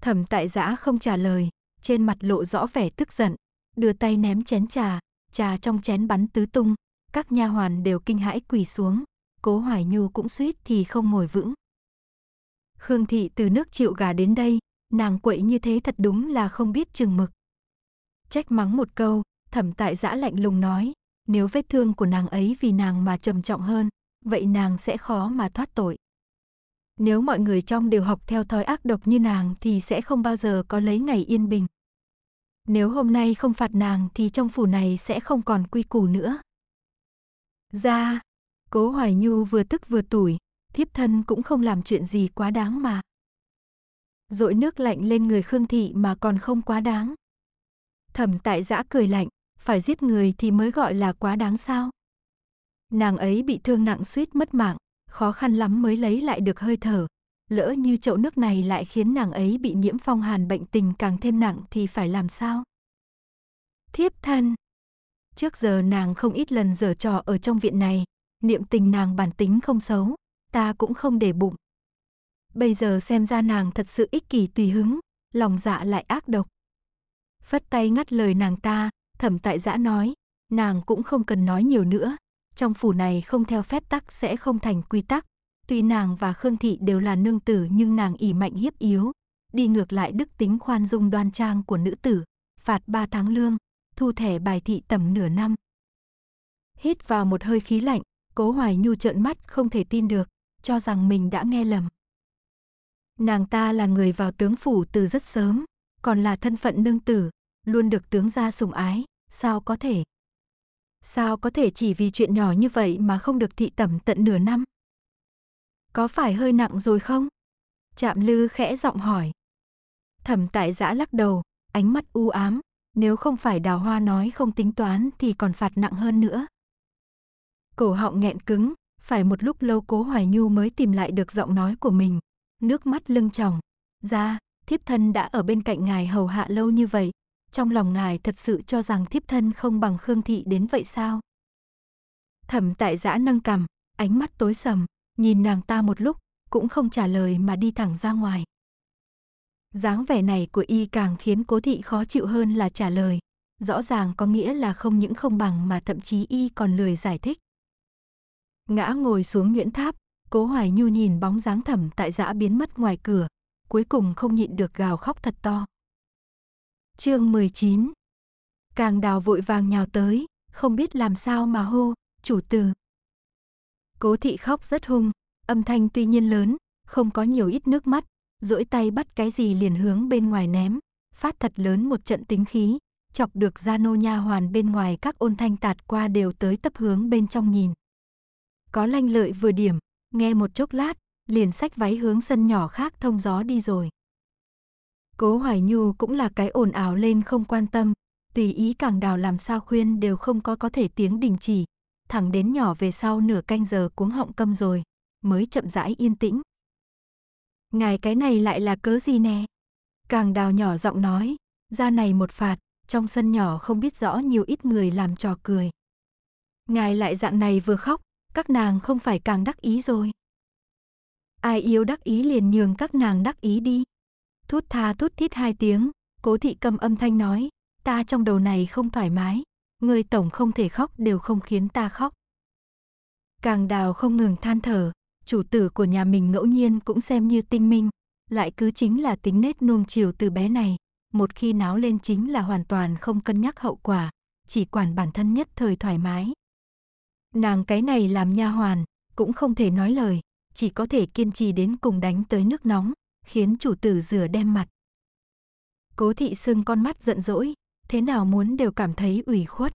[SPEAKER 1] Thẩm tại giã không trả lời, trên mặt lộ rõ vẻ tức giận, đưa tay ném chén trà, trà trong chén bắn tứ tung, các nha hoàn đều kinh hãi quỳ xuống, Cố Hoài Nhu cũng suýt thì không ngồi vững. Khương thị từ nước chịu gà đến đây, nàng quậy như thế thật đúng là không biết chừng mực. Trách mắng một câu, thẩm tại giã lạnh lùng nói, nếu vết thương của nàng ấy vì nàng mà trầm trọng hơn, vậy nàng sẽ khó mà thoát tội. Nếu mọi người trong đều học theo thói ác độc như nàng thì sẽ không bao giờ có lấy ngày yên bình. Nếu hôm nay không phạt nàng thì trong phủ này sẽ không còn quy củ nữa. Ra, cố Hoài Nhu vừa tức vừa tủi, thiếp thân cũng không làm chuyện gì quá đáng mà. Rội nước lạnh lên người Khương Thị mà còn không quá đáng. Thẩm tại giã cười lạnh, phải giết người thì mới gọi là quá đáng sao. Nàng ấy bị thương nặng suýt mất mạng, khó khăn lắm mới lấy lại được hơi thở. Lỡ như chậu nước này lại khiến nàng ấy bị nhiễm phong hàn bệnh tình càng thêm nặng thì phải làm sao? Thiếp thân Trước giờ nàng không ít lần dở trò ở trong viện này, niệm tình nàng bản tính không xấu, ta cũng không để bụng. Bây giờ xem ra nàng thật sự ích kỷ tùy hứng, lòng dạ lại ác độc. Phất tay ngắt lời nàng ta, thẩm tại dã nói, nàng cũng không cần nói nhiều nữa, trong phủ này không theo phép tắc sẽ không thành quy tắc. Tuy nàng và Khương Thị đều là nương tử nhưng nàng ỉ mạnh hiếp yếu, đi ngược lại đức tính khoan dung đoan trang của nữ tử, phạt ba tháng lương, thu thẻ bài thị tầm nửa năm. Hít vào một hơi khí lạnh, cố hoài nhu trợn mắt không thể tin được, cho rằng mình đã nghe lầm. Nàng ta là người vào tướng phủ từ rất sớm, còn là thân phận nương tử, luôn được tướng gia sủng ái, sao có thể Sao có thể chỉ vì chuyện nhỏ như vậy mà không được thị tẩm tận nửa năm? Có phải hơi nặng rồi không? Trạm lư khẽ giọng hỏi. Thẩm tại giã lắc đầu, ánh mắt u ám, nếu không phải đào hoa nói không tính toán thì còn phạt nặng hơn nữa. Cổ họng nghẹn cứng, phải một lúc lâu cố hoài nhu mới tìm lại được giọng nói của mình, nước mắt lưng tròng. Ra, thiếp thân đã ở bên cạnh ngài hầu hạ lâu như vậy, trong lòng ngài thật sự cho rằng thiếp thân không bằng Khương Thị đến vậy sao? Thẩm tại giã nâng cằm, ánh mắt tối sầm, nhìn nàng ta một lúc, cũng không trả lời mà đi thẳng ra ngoài. dáng vẻ này của y càng khiến cố thị khó chịu hơn là trả lời, rõ ràng có nghĩa là không những không bằng mà thậm chí y còn lười giải thích. Ngã ngồi xuống Nguyễn Tháp, cố hoài nhu nhìn bóng dáng thẩm tại giã biến mất ngoài cửa, cuối cùng không nhịn được gào khóc thật to. Chương 19. Càng đào vội vàng nhào tới, không biết làm sao mà hô, chủ tử. Cố thị khóc rất hung, âm thanh tuy nhiên lớn, không có nhiều ít nước mắt, duỗi tay bắt cái gì liền hướng bên ngoài ném, phát thật lớn một trận tính khí, chọc được gia nô nha hoàn bên ngoài các ôn thanh tạt qua đều tới tập hướng bên trong nhìn. Có lanh lợi vừa điểm, nghe một chốc lát, liền sách váy hướng sân nhỏ khác thông gió đi rồi. Cố Hoài Nhu cũng là cái ồn ào lên không quan tâm, tùy ý càng đào làm sao khuyên đều không có có thể tiếng đình chỉ, thẳng đến nhỏ về sau nửa canh giờ cuống họng câm rồi, mới chậm rãi yên tĩnh. Ngài cái này lại là cớ gì nè? Càng đào nhỏ giọng nói, ra này một phạt, trong sân nhỏ không biết rõ nhiều ít người làm trò cười. Ngài lại dạng này vừa khóc, các nàng không phải càng đắc ý rồi. Ai yêu đắc ý liền nhường các nàng đắc ý đi thút tha thút thít hai tiếng, cố thị cầm âm thanh nói, ta trong đầu này không thoải mái, người tổng không thể khóc đều không khiến ta khóc. Càng đào không ngừng than thở, chủ tử của nhà mình ngẫu nhiên cũng xem như tinh minh, lại cứ chính là tính nết nuông chiều từ bé này, một khi náo lên chính là hoàn toàn không cân nhắc hậu quả, chỉ quản bản thân nhất thời thoải mái. Nàng cái này làm nha hoàn, cũng không thể nói lời, chỉ có thể kiên trì đến cùng đánh tới nước nóng, khiến chủ tử rửa đem mặt. Cố thị sưng con mắt giận dỗi, thế nào muốn đều cảm thấy ủy khuất.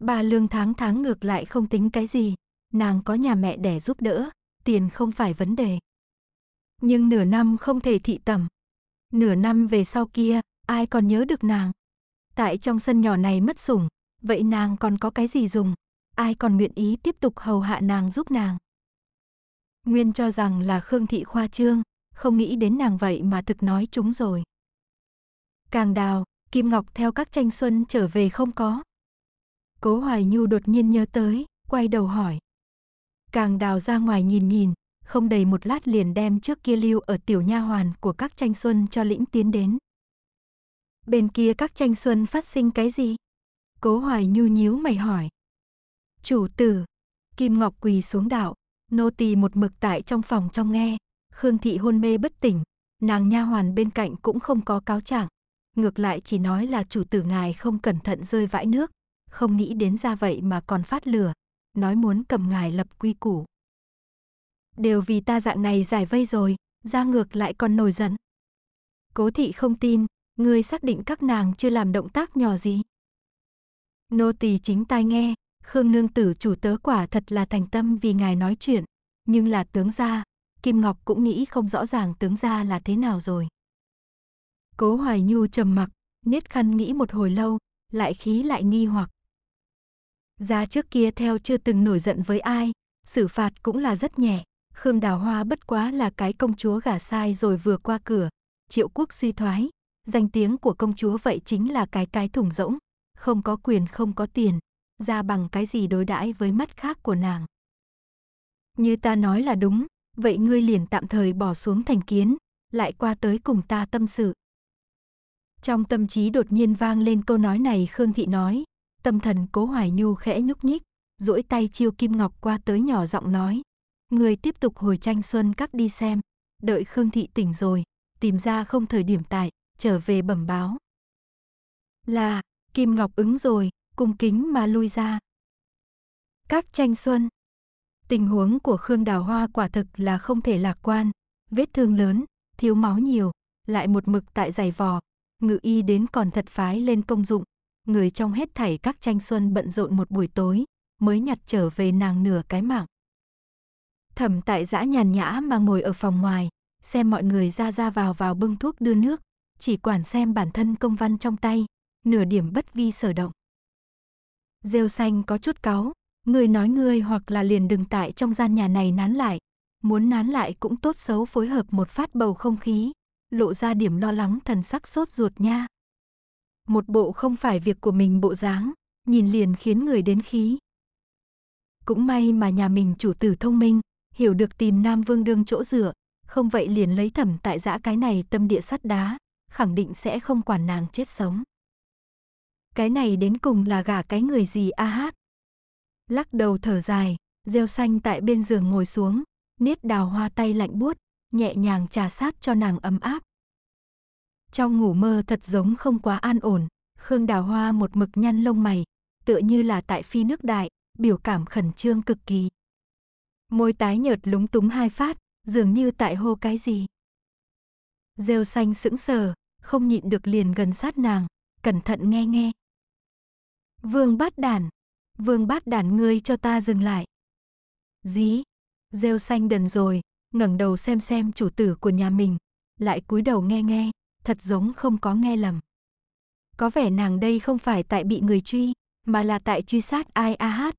[SPEAKER 1] Bà lương tháng tháng ngược lại không tính cái gì, nàng có nhà mẹ đẻ giúp đỡ, tiền không phải vấn đề. Nhưng nửa năm không thể thị tẩm. Nửa năm về sau kia, ai còn nhớ được nàng. Tại trong sân nhỏ này mất sủng, vậy nàng còn có cái gì dùng? Ai còn nguyện ý tiếp tục hầu hạ nàng giúp nàng? Nguyên cho rằng là Khương Thị khoa trương, không nghĩ đến nàng vậy mà thực nói chúng rồi. Càng đào, Kim Ngọc theo các tranh xuân trở về không có. Cố Hoài Nhu đột nhiên nhớ tới, quay đầu hỏi. Càng đào ra ngoài nhìn nhìn, không đầy một lát liền đem trước kia lưu ở tiểu nha hoàn của các tranh xuân cho lĩnh tiến đến. Bên kia các tranh xuân phát sinh cái gì? Cố Hoài Nhu nhíu mày hỏi. Chủ tử, Kim Ngọc quỳ xuống đạo, nô tỳ một mực tại trong phòng trong nghe, Khương thị hôn mê bất tỉnh, nàng nha hoàn bên cạnh cũng không có cáo trạng, ngược lại chỉ nói là chủ tử ngài không cẩn thận rơi vãi nước, không nghĩ đến ra vậy mà còn phát lửa, nói muốn cầm ngài lập quy củ. Đều vì ta dạng này giải vây rồi, ra ngược lại còn nổi giận. Cố thị không tin, ngươi xác định các nàng chưa làm động tác nhỏ gì. Nô tỳ chính tai nghe, Khương nương tử chủ tớ quả thật là thành tâm vì ngài nói chuyện, nhưng là tướng gia, Kim Ngọc cũng nghĩ không rõ ràng tướng ra là thế nào rồi. Cố Hoài Nhu trầm mặc, niết khăn nghĩ một hồi lâu, lại khí lại nghi hoặc. Gia trước kia theo chưa từng nổi giận với ai, xử phạt cũng là rất nhẹ. Khương Đào Hoa bất quá là cái công chúa gả sai rồi vừa qua cửa. Triệu quốc suy thoái, danh tiếng của công chúa vậy chính là cái cái thủng rỗng. Không có quyền không có tiền, ra bằng cái gì đối đãi với mắt khác của nàng. Như ta nói là đúng, vậy ngươi liền tạm thời bỏ xuống thành kiến, lại qua tới cùng ta tâm sự. Trong tâm trí đột nhiên vang lên câu nói này Khương Thị nói, tâm thần cố hoài nhu khẽ nhúc nhích, duỗi tay chiêu kim ngọc qua tới nhỏ giọng nói. Người tiếp tục hồi tranh xuân các đi xem, đợi Khương Thị tỉnh rồi, tìm ra không thời điểm tại, trở về bẩm báo. Là, Kim Ngọc ứng rồi, cung kính mà lui ra. Các tranh xuân, Tình huống của Khương Đào Hoa quả thực là không thể lạc quan, vết thương lớn, thiếu máu nhiều, lại một mực tại giày vò, ngự y đến còn thật phái lên công dụng, người trong hết thảy các tranh xuân bận rộn một buổi tối, mới nhặt trở về nàng nửa cái mạng. Thẩm tại giã nhàn nhã mà ngồi ở phòng ngoài, xem mọi người ra ra vào vào bưng thuốc đưa nước, chỉ quản xem bản thân công văn trong tay, nửa điểm bất vi sở động. Rêu xanh có chút cáu, người nói người hoặc là liền đừng tại trong gian nhà này nán lại. Muốn nán lại cũng tốt xấu phối hợp một phát bầu không khí. Lộ ra điểm lo lắng thần sắc sốt ruột nha. Một bộ không phải việc của mình bộ dáng, nhìn liền khiến người đến khí. Cũng may mà nhà mình chủ tử thông minh, hiểu được tìm Nam Vương đương chỗ dựa, không vậy liền lấy thẩm tại dã cái này tâm địa sắt đá, khẳng định sẽ không quản nàng chết sống. Cái này đến cùng là gả cái người gì a hát? lắc đầu thở dài, rêu xanh tại bên giường ngồi xuống, niết đào hoa tay lạnh buốt, nhẹ nhàng trà sát cho nàng ấm áp. Trong ngủ mơ thật giống không quá an ổn, Khương Đào Hoa một mực nhăn lông mày, tựa như là tại phi nước đại, biểu cảm khẩn trương cực kỳ. Môi tái nhợt lúng túng hai phát, dường như tại hô cái gì. Rêu xanh sững sờ, không nhịn được liền gần sát nàng, cẩn thận nghe nghe. Vương bát đàn, vương bát đản ngươi cho ta dừng lại. Dí, rêu xanh đần rồi, ngẩng đầu xem xem chủ tử của nhà mình, lại cúi đầu nghe nghe, thật giống không có nghe lầm. Có vẻ nàng đây không phải tại bị người truy, mà là tại truy sát ai a hát.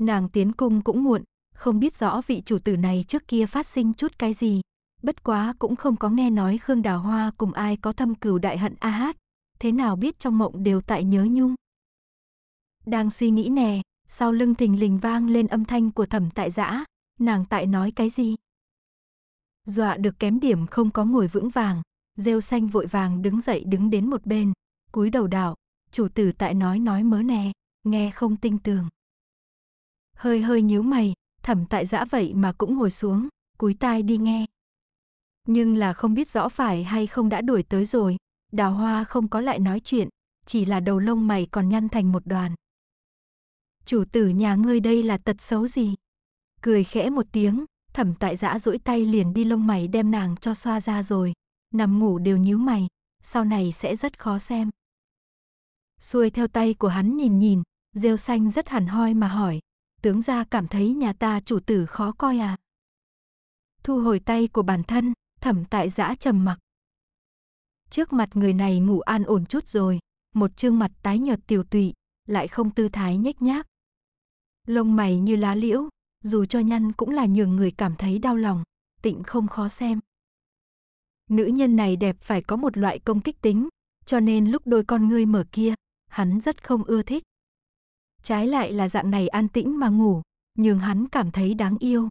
[SPEAKER 1] Nàng tiến cung cũng muộn, không biết rõ vị chủ tử này trước kia phát sinh chút cái gì, bất quá cũng không có nghe nói Khương Đào Hoa cùng ai có thâm cửu đại hận a hát, thế nào biết trong mộng đều tại nhớ nhung. Đang suy nghĩ nè, sau lưng thình lình vang lên âm thanh của thẩm tại dã nàng tại nói cái gì? Dọa được kém điểm không có ngồi vững vàng, rêu xanh vội vàng đứng dậy đứng đến một bên, cúi đầu đạo chủ tử tại nói nói mớ nè, nghe không tinh tường. Hơi hơi nhíu mày, thẩm tại dã vậy mà cũng ngồi xuống, cúi tai đi nghe. Nhưng là không biết rõ phải hay không đã đuổi tới rồi, đào hoa không có lại nói chuyện, chỉ là đầu lông mày còn nhăn thành một đoàn chủ tử nhà ngươi đây là tật xấu gì? Cười khẽ một tiếng, thẩm tại giã duỗi tay liền đi lông mày đem nàng cho xoa ra rồi, nằm ngủ đều nhíu mày, sau này sẽ rất khó xem. Xuôi theo tay của hắn nhìn nhìn, rêu xanh rất hẳn hoi mà hỏi, tướng ra cảm thấy nhà ta chủ tử khó coi à? Thu hồi tay của bản thân, thẩm tại giã trầm mặc. Trước mặt người này ngủ an ổn chút rồi, một trương mặt tái nhợt tiều tụy, lại không tư thái nhếch nhác, Lông mày như lá liễu, dù cho nhăn cũng là nhường người cảm thấy đau lòng, tịnh không khó xem. Nữ nhân này đẹp phải có một loại công kích tính, cho nên lúc đôi con ngươi mở kia, hắn rất không ưa thích. Trái lại là dạng này an tĩnh mà ngủ, nhường hắn cảm thấy đáng yêu.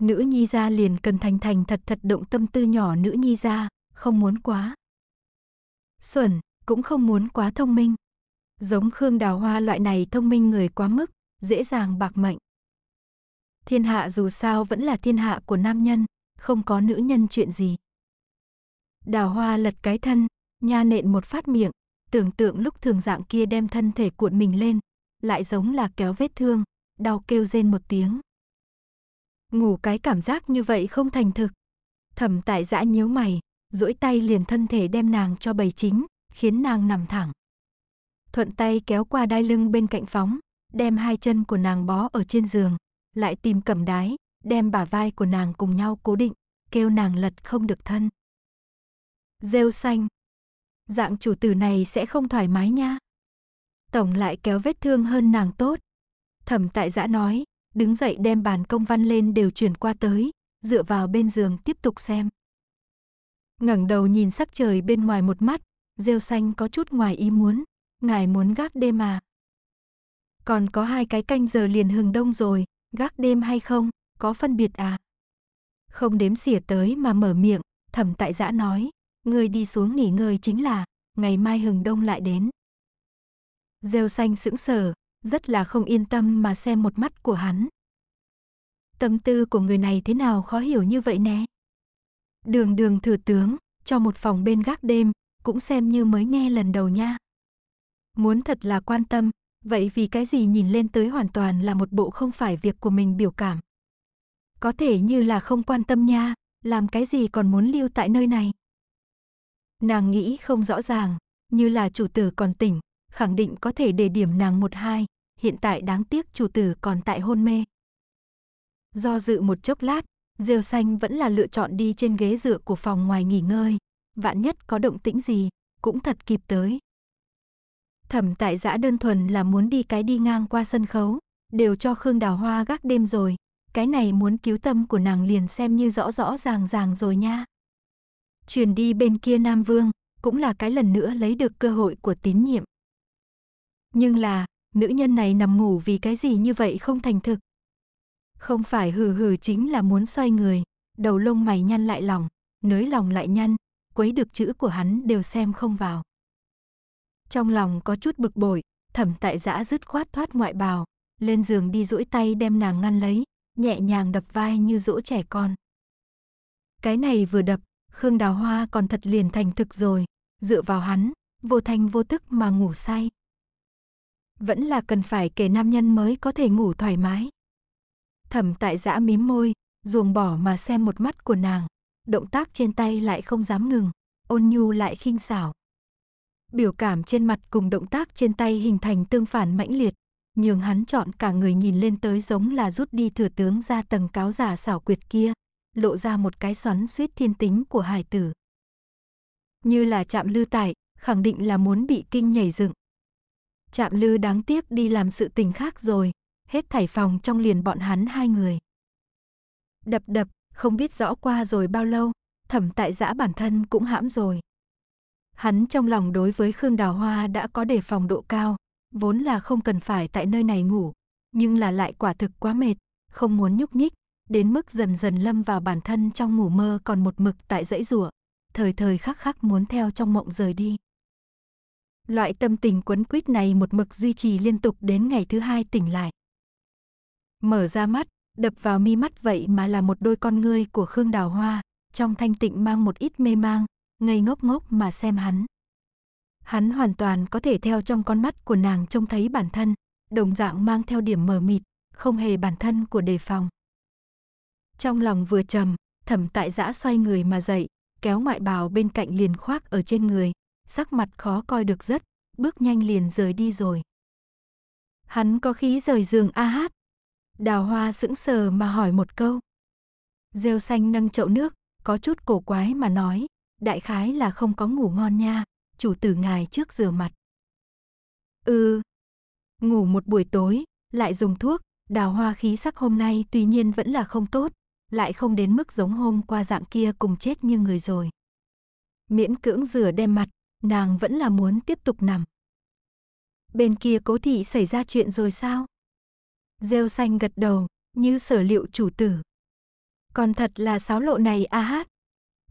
[SPEAKER 1] Nữ nhi gia liền cần thành thành thật thật động tâm tư nhỏ nữ nhi gia không muốn quá. Xuẩn, cũng không muốn quá thông minh. Giống Khương Đào Hoa loại này thông minh người quá mức, dễ dàng bạc mệnh. Thiên hạ dù sao vẫn là thiên hạ của nam nhân, không có nữ nhân chuyện gì. Đào hoa lật cái thân, nha nện một phát miệng, tưởng tượng lúc thường dạng kia đem thân thể cuộn mình lên, lại giống là kéo vết thương, đau kêu rên một tiếng. Ngủ cái cảm giác như vậy không thành thực. Thẩm tại dã nhíu mày, duỗi tay liền thân thể đem nàng cho bầy chính, khiến nàng nằm thẳng. Thuận tay kéo qua đai lưng bên cạnh phóng, đem hai chân của nàng bó ở trên giường, lại tìm cẩm đái, đem bả vai của nàng cùng nhau cố định, kêu nàng lật không được thân. Rêu xanh. Dạng chủ tử này sẽ không thoải mái nha. Tổng lại kéo vết thương hơn nàng tốt. Thẩm tại giã nói, đứng dậy đem bàn công văn lên đều chuyển qua tới, dựa vào bên giường tiếp tục xem. ngẩng đầu nhìn sắc trời bên ngoài một mắt, rêu xanh có chút ngoài ý muốn, ngài muốn gác đêm mà. Còn có hai cái canh giờ liền hừng đông rồi, gác đêm hay không, có phân biệt à? Không đếm xỉa tới mà mở miệng, thẩm tại giã nói, người đi xuống nghỉ ngơi chính là, ngày mai hừng đông lại đến. Rêu xanh sững sờ, rất là không yên tâm mà xem một mắt của hắn. Tâm tư của người này thế nào khó hiểu như vậy nè? Đường đường thừa tướng, cho một phòng bên gác đêm, cũng xem như mới nghe lần đầu nha. Muốn thật là quan tâm, Vậy vì cái gì nhìn lên tới hoàn toàn là một bộ không phải việc của mình biểu cảm? Có thể như là không quan tâm nha, làm cái gì còn muốn lưu tại nơi này? Nàng nghĩ không rõ ràng, như là chủ tử còn tỉnh, khẳng định có thể để điểm nàng một hai, hiện tại đáng tiếc chủ tử còn tại hôn mê. Do dự một chốc lát, rêu xanh vẫn là lựa chọn đi trên ghế dựa của phòng ngoài nghỉ ngơi, vạn nhất có động tĩnh gì, cũng thật kịp tới. Thẩm tại giã đơn thuần là muốn đi cái đi ngang qua sân khấu, đều cho Khương Đào Hoa gác đêm rồi, cái này muốn cứu tâm của nàng liền xem như rõ rõ ràng ràng rồi nha. Truyền đi bên kia Nam Vương, cũng là cái lần nữa lấy được cơ hội của tín nhiệm. Nhưng là, nữ nhân này nằm ngủ vì cái gì như vậy không thành thực. Không phải hừ hừ chính là muốn xoay người, đầu lông mày nhăn lại lòng, nới lòng lại nhăn, quấy được chữ của hắn đều xem không vào. Trong lòng có chút bực bội, thẩm tại giã dứt khoát thoát ngoại bào, lên giường đi duỗi tay đem nàng ngăn lấy, nhẹ nhàng đập vai như dỗ trẻ con. Cái này vừa đập, Khương Đào Hoa còn thật liền thành thực rồi, dựa vào hắn, vô thanh vô tức mà ngủ say. Vẫn là cần phải kể nam nhân mới có thể ngủ thoải mái. Thẩm tại giã mím môi, ruồng bỏ mà xem một mắt của nàng, động tác trên tay lại không dám ngừng, ôn nhu lại khinh xảo biểu cảm trên mặt cùng động tác trên tay hình thành tương phản mãnh liệt, nhường hắn chọn cả người nhìn lên tới giống là rút đi thừa tướng ra tầng cáo giả xảo quyệt kia, lộ ra một cái xoắn suýt thiên tính của hải tử. Như là chạm lư tại khẳng định là muốn bị kinh nhảy dựng. Chạm lư đáng tiếc đi làm sự tình khác rồi, hết thảy phòng trong liền bọn hắn hai người. Đập đập, không biết rõ qua rồi bao lâu, thẩm tại giã bản thân cũng hãm rồi. Hắn trong lòng đối với Khương Đào Hoa đã có đề phòng độ cao, vốn là không cần phải tại nơi này ngủ, nhưng là lại quả thực quá mệt, không muốn nhúc nhích, đến mức dần dần lâm vào bản thân trong ngủ mơ còn một mực tại dãy rủa, thời thời khắc khắc muốn theo trong mộng rời đi. Loại tâm tình quấn quýt này một mực duy trì liên tục đến ngày thứ hai tỉnh lại. Mở ra mắt, đập vào mi mắt vậy mà là một đôi con ngươi của Khương Đào Hoa, trong thanh tịnh mang một ít mê mang, ngây ngốc ngốc mà xem hắn. Hắn hoàn toàn có thể theo trong con mắt của nàng trông thấy bản thân, đồng dạng mang theo điểm mờ mịt, không hề bản thân của đề phòng. Trong lòng vừa trầm, thẩm tại giã xoay người mà dậy, kéo ngoại bào bên cạnh liền khoác ở trên người, sắc mặt khó coi được rất, bước nhanh liền rời đi rồi. Hắn có khí rời giường a hát. Đào hoa sững sờ mà hỏi một câu. Rêu xanh nâng chậu nước, có chút cổ quái mà nói, đại khái là không có ngủ ngon nha, chủ tử ngài trước rửa mặt. Ừ, ngủ một buổi tối, lại dùng thuốc, đào hoa khí sắc hôm nay tuy nhiên vẫn là không tốt, lại không đến mức giống hôm qua dạng kia cùng chết như người rồi. Miễn cưỡng rửa đem mặt, nàng vẫn là muốn tiếp tục nằm. Bên kia cố thị xảy ra chuyện rồi sao? Rêu xanh gật đầu, như sở liệu chủ tử. Còn thật là sáo lộ này a à hát.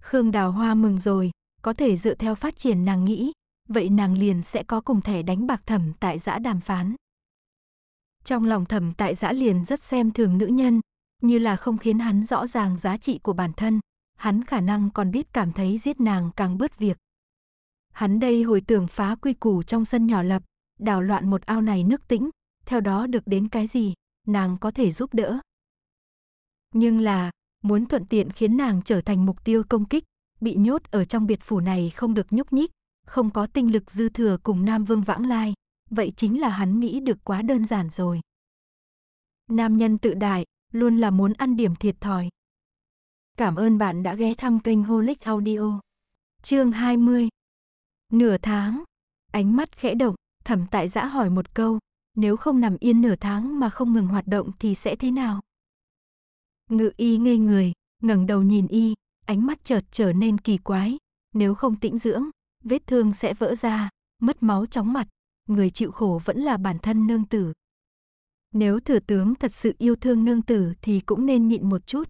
[SPEAKER 1] Khương Đào Hoa mừng rồi, có thể dựa theo phát triển nàng nghĩ, vậy nàng liền sẽ có cùng thẻ đánh bạc thẩm tại giã đàm phán. Trong lòng thẩm tại giã liền rất xem thường nữ nhân, như là không khiến hắn rõ ràng giá trị của bản thân, hắn khả năng còn biết cảm thấy giết nàng càng bớt việc. Hắn đây hồi tưởng phá quy củ trong sân nhỏ lập, đảo loạn một ao này nước tĩnh, theo đó được đến cái gì, nàng có thể giúp đỡ. Nhưng là, muốn thuận tiện khiến nàng trở thành mục tiêu công kích, bị nhốt ở trong biệt phủ này không được nhúc nhích, không có tinh lực dư thừa cùng Nam Vương vãng lai, vậy chính là hắn nghĩ được quá đơn giản rồi. Nam nhân tự đại, luôn là muốn ăn điểm thiệt thòi. Cảm ơn bạn đã ghé thăm kênh Holic Audio. Chương 20 Nửa tháng Ánh mắt khẽ động, thẩm tại giã hỏi một câu, nếu không nằm yên nửa tháng mà không ngừng hoạt động thì sẽ thế nào? Ngự y ngây người, ngẩng đầu nhìn y, ánh mắt chợt trở nên kỳ quái. Nếu không tĩnh dưỡng, vết thương sẽ vỡ ra, mất máu chóng mặt. Người chịu khổ vẫn là bản thân nương tử. Nếu thừa tướng thật sự yêu thương nương tử thì cũng nên nhịn một chút.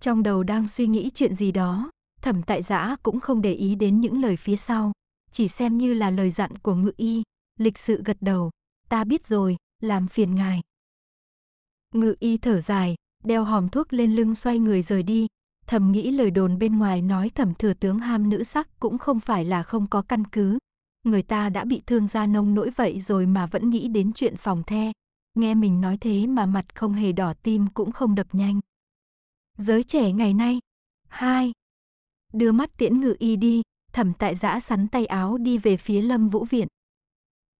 [SPEAKER 1] Trong đầu đang suy nghĩ chuyện gì đó, thẩm tại giã cũng không để ý đến những lời phía sau. Chỉ xem như là lời dặn của ngự y, lịch sự gật đầu. Ta biết rồi, làm phiền ngài. Ngự y thở dài, đeo hòm thuốc lên lưng xoay người rời đi, thầm nghĩ lời đồn bên ngoài nói thẩm thừa tướng ham nữ sắc cũng không phải là không có căn cứ. Người ta đã bị thương ra nông nỗi vậy rồi mà vẫn nghĩ đến chuyện phòng the. Nghe mình nói thế mà mặt không hề đỏ tim cũng không đập nhanh. Giới trẻ ngày nay. hai Đưa mắt tiễn ngự y đi, thẩm tại giã sắn tay áo đi về phía lâm vũ viện.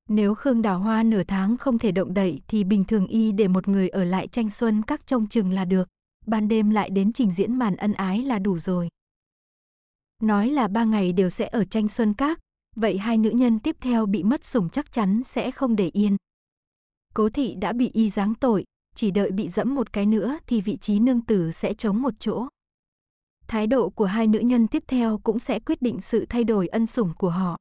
[SPEAKER 1] Nếu Khương Đào Hoa nửa tháng không thể động đậy thì bình thường y để một người ở lại tranh xuân các trông chừng là được, ban đêm lại đến trình diễn màn ân ái là đủ rồi. Nói là ba ngày đều sẽ ở tranh xuân các, vậy hai nữ nhân tiếp theo bị mất sủng chắc chắn sẽ không để yên. Cố thị đã bị y giáng tội, chỉ đợi bị dẫm một cái nữa thì vị trí nương tử sẽ trống một chỗ. Thái độ của hai nữ nhân tiếp theo cũng sẽ quyết định sự thay đổi ân sủng của họ.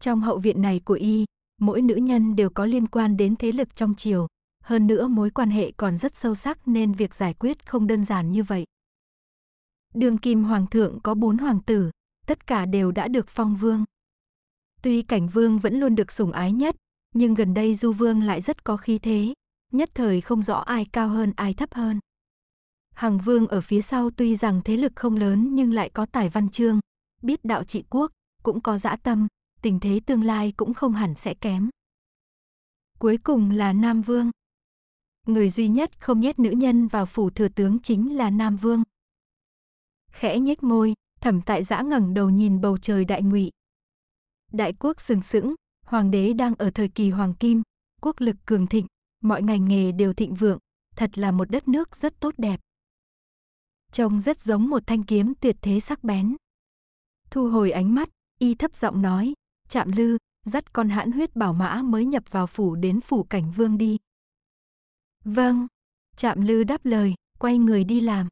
[SPEAKER 1] Trong hậu viện này của y, mỗi nữ nhân đều có liên quan đến thế lực trong triều, hơn nữa mối quan hệ còn rất sâu sắc nên việc giải quyết không đơn giản như vậy. Đường Kim Hoàng thượng có bốn hoàng tử, tất cả đều đã được phong vương. Tuy cảnh vương vẫn luôn được sủng ái nhất, nhưng gần đây du vương lại rất có khí thế, nhất thời không rõ ai cao hơn ai thấp hơn. Hằng vương ở phía sau tuy rằng thế lực không lớn nhưng lại có tài văn chương, biết đạo trị quốc, cũng có dã tâm, tình thế tương lai cũng không hẳn sẽ kém. Cuối cùng là Nam Vương. Người duy nhất không nhét nữ nhân vào phủ thừa tướng chính là Nam Vương. Khẽ nhếch môi, thẩm tại giã ngẩng đầu nhìn bầu trời đại ngụy. Đại quốc sừng sững, hoàng đế đang ở thời kỳ hoàng kim, quốc lực cường thịnh, mọi ngành nghề đều thịnh vượng, thật là một đất nước rất tốt đẹp. Trông rất giống một thanh kiếm tuyệt thế sắc bén. Thu hồi ánh mắt, y thấp giọng nói, chạm lư, dắt con hãn huyết bảo mã mới nhập vào phủ đến phủ cảnh vương đi. Vâng, chạm lư đáp lời, quay người đi làm.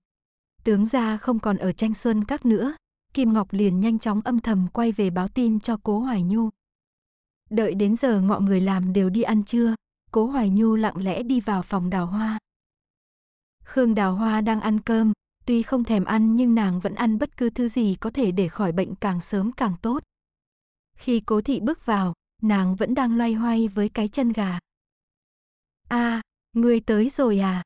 [SPEAKER 1] Tướng gia không còn ở tranh xuân các nữa, Kim Ngọc liền nhanh chóng âm thầm quay về báo tin cho Cố Hoài Nhu. Đợi đến giờ mọi người làm đều đi ăn trưa, Cố Hoài Nhu lặng lẽ đi vào phòng đào hoa. Khương đào hoa đang ăn cơm, tuy không thèm ăn nhưng nàng vẫn ăn bất cứ thứ gì có thể để khỏi bệnh càng sớm càng tốt. Khi cố thị bước vào, nàng vẫn đang loay hoay với cái chân gà. a à, người tới rồi à?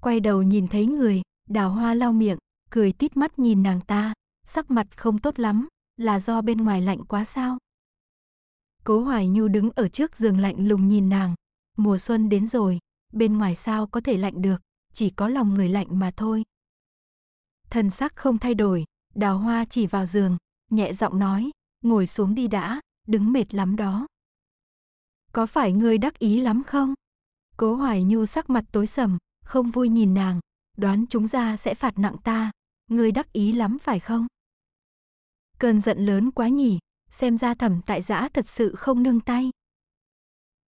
[SPEAKER 1] Quay đầu nhìn thấy người, đào hoa lau miệng, cười tít mắt nhìn nàng ta, sắc mặt không tốt lắm, là do bên ngoài lạnh quá sao? Cố Hoài Nhu đứng ở trước giường lạnh lùng nhìn nàng, mùa xuân đến rồi, bên ngoài sao có thể lạnh được, chỉ có lòng người lạnh mà thôi. Thần sắc không thay đổi, đào hoa chỉ vào giường, nhẹ giọng nói, ngồi xuống đi đã, đứng mệt lắm đó. Có phải ngươi đắc ý lắm không? Cố Hoài Nhu sắc mặt tối sầm, không vui nhìn nàng, đoán chúng ra sẽ phạt nặng ta, ngươi đắc ý lắm phải không? Cơn giận lớn quá nhỉ, xem ra thẩm tại giã thật sự không nương tay.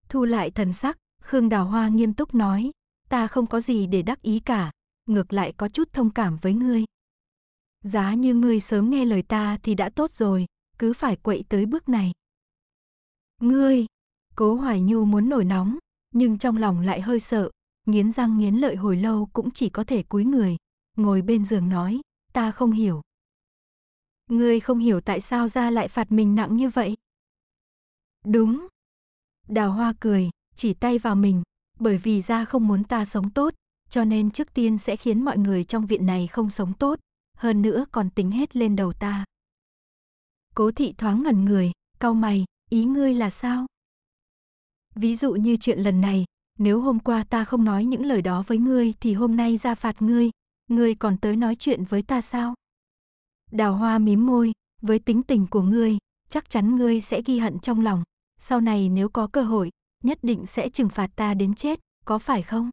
[SPEAKER 1] Thu lại thần sắc, Khương Đào Hoa nghiêm túc nói, ta không có gì để đắc ý cả, ngược lại có chút thông cảm với ngươi. Giá như ngươi sớm nghe lời ta thì đã tốt rồi, cứ phải quậy tới bước này. Ngươi, cố Hoài Nhu muốn nổi nóng, nhưng trong lòng lại hơi sợ, nghiến răng nghiến lợi hồi lâu cũng chỉ có thể cúi người, ngồi bên giường nói, ta không hiểu. Ngươi không hiểu tại sao ra lại phạt mình nặng như vậy. Đúng. Đào hoa cười, chỉ tay vào mình, bởi vì ra không muốn ta sống tốt, cho nên trước tiên sẽ khiến mọi người trong viện này không sống tốt, hơn nữa còn tính hết lên đầu ta. Cố thị thoáng ngẩn người, cau mày, ý ngươi là sao? Ví dụ như chuyện lần này, nếu hôm qua ta không nói những lời đó với ngươi thì hôm nay ra phạt ngươi, ngươi còn tới nói chuyện với ta sao? Đào hoa mím môi, với tính tình của ngươi, chắc chắn ngươi sẽ ghi hận trong lòng, sau này nếu có cơ hội, nhất định sẽ trừng phạt ta đến chết, có phải không?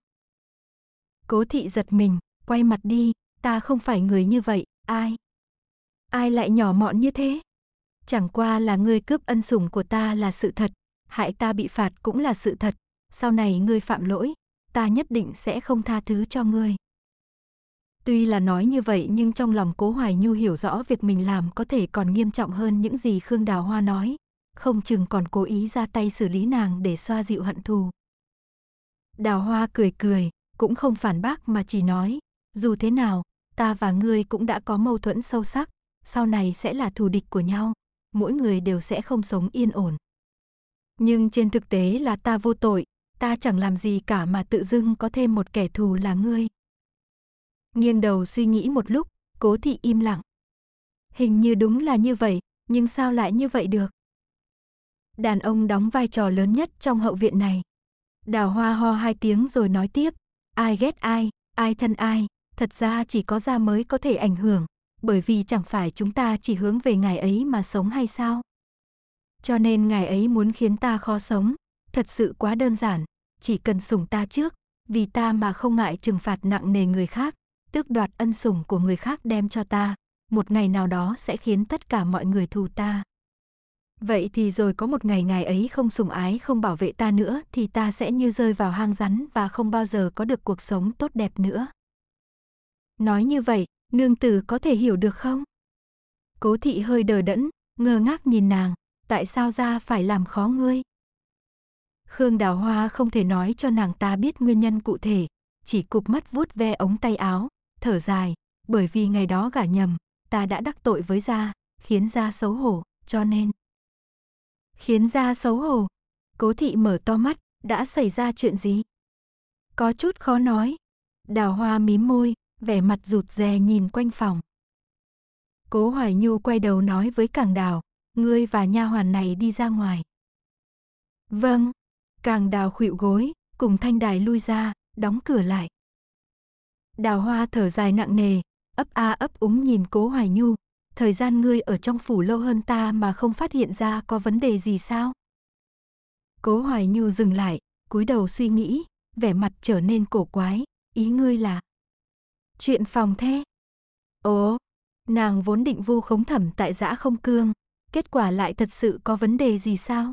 [SPEAKER 1] Cố thị giật mình, quay mặt đi, ta không phải người như vậy, ai? Ai lại nhỏ mọn như thế? Chẳng qua là ngươi cướp ân sủng của ta là sự thật, hại ta bị phạt cũng là sự thật, sau này ngươi phạm lỗi, ta nhất định sẽ không tha thứ cho ngươi. Tuy là nói như vậy nhưng trong lòng Cố Hoài Nhu hiểu rõ việc mình làm có thể còn nghiêm trọng hơn những gì Khương Đào Hoa nói, không chừng còn cố ý ra tay xử lý nàng để xoa dịu hận thù. Đào Hoa cười cười, cũng không phản bác mà chỉ nói, dù thế nào, ta và ngươi cũng đã có mâu thuẫn sâu sắc, sau này sẽ là thù địch của nhau mỗi người đều sẽ không sống yên ổn. Nhưng trên thực tế là ta vô tội, ta chẳng làm gì cả mà tự dưng có thêm một kẻ thù là ngươi. Nghiêng đầu suy nghĩ một lúc, cố thị im lặng. Hình như đúng là như vậy, nhưng sao lại như vậy được? Đàn ông đóng vai trò lớn nhất trong hậu viện này. Đào hoa ho hai tiếng rồi nói tiếp, ai ghét ai, ai thân ai, thật ra chỉ có da mới có thể ảnh hưởng, bởi vì chẳng phải chúng ta chỉ hướng về ngài ấy mà sống hay sao? Cho nên ngài ấy muốn khiến ta khó sống, thật sự quá đơn giản, chỉ cần sủng ta trước, vì ta mà không ngại trừng phạt nặng nề người khác, tước đoạt ân sủng của người khác đem cho ta, một ngày nào đó sẽ khiến tất cả mọi người thù ta. Vậy thì rồi có một ngày ngài ấy không sủng ái không bảo vệ ta nữa thì ta sẽ như rơi vào hang rắn và không bao giờ có được cuộc sống tốt đẹp nữa. Nói như vậy, nương tử có thể hiểu được không? Cố thị hơi đờ đẫn, ngơ ngác nhìn nàng, tại sao ra phải làm khó ngươi? Khương Đào Hoa không thể nói cho nàng ta biết nguyên nhân cụ thể, chỉ cụp mắt vuốt ve ống tay áo, thở dài, bởi vì ngày đó gả nhầm, ta đã đắc tội với gia, khiến gia xấu hổ, cho nên. Khiến gia xấu hổ, cố thị mở to mắt, đã xảy ra chuyện gì? Có chút khó nói. Đào Hoa mím môi, vẻ mặt rụt rè nhìn quanh phòng. Cố Hoài Nhu quay đầu nói với Càng Đào, ngươi và nha hoàn này đi ra ngoài. Vâng, Càng Đào khuỵu gối, cùng thanh đài lui ra, đóng cửa lại. Đào Hoa thở dài nặng nề, ấp a ấp úng nhìn Cố Hoài Nhu, thời gian ngươi ở trong phủ lâu hơn ta mà không phát hiện ra có vấn đề gì sao? Cố Hoài Nhu dừng lại, cúi đầu suy nghĩ, vẻ mặt trở nên cổ quái, ý ngươi là Chuyện phòng thế? Ồ, nàng vốn định vu khống thẩm tại giã không cương, kết quả lại thật sự có vấn đề gì sao?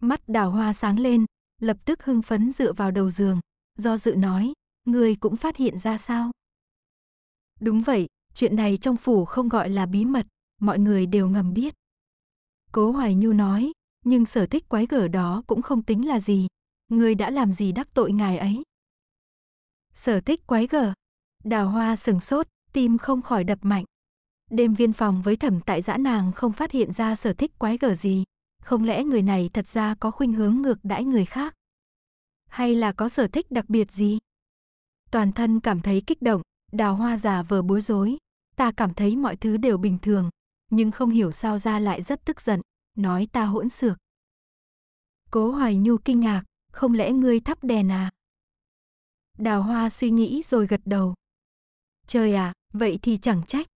[SPEAKER 1] Mắt đào hoa sáng lên, lập tức hưng phấn dựa vào đầu giường, do dự nói, người cũng phát hiện ra sao? Đúng vậy, chuyện này trong phủ không gọi là bí mật, mọi người đều ngầm biết. Cố Hoài Nhu nói, nhưng sở thích quái gở đó cũng không tính là gì, người đã làm gì đắc tội ngài ấy. Sở thích quái gở, Đào hoa sừng sốt, tim không khỏi đập mạnh. Đêm viên phòng với thẩm tại dã nàng không phát hiện ra sở thích quái gở gì. Không lẽ người này thật ra có khuynh hướng ngược đãi người khác? Hay là có sở thích đặc biệt gì? Toàn thân cảm thấy kích động, đào hoa già vờ bối rối. Ta cảm thấy mọi thứ đều bình thường, nhưng không hiểu sao ra lại rất tức giận, nói ta hỗn xược. Cố Hoài Nhu kinh ngạc, không lẽ ngươi thắp đèn à? Đào Hoa suy nghĩ rồi gật đầu. Trời ạ, à, vậy thì chẳng trách.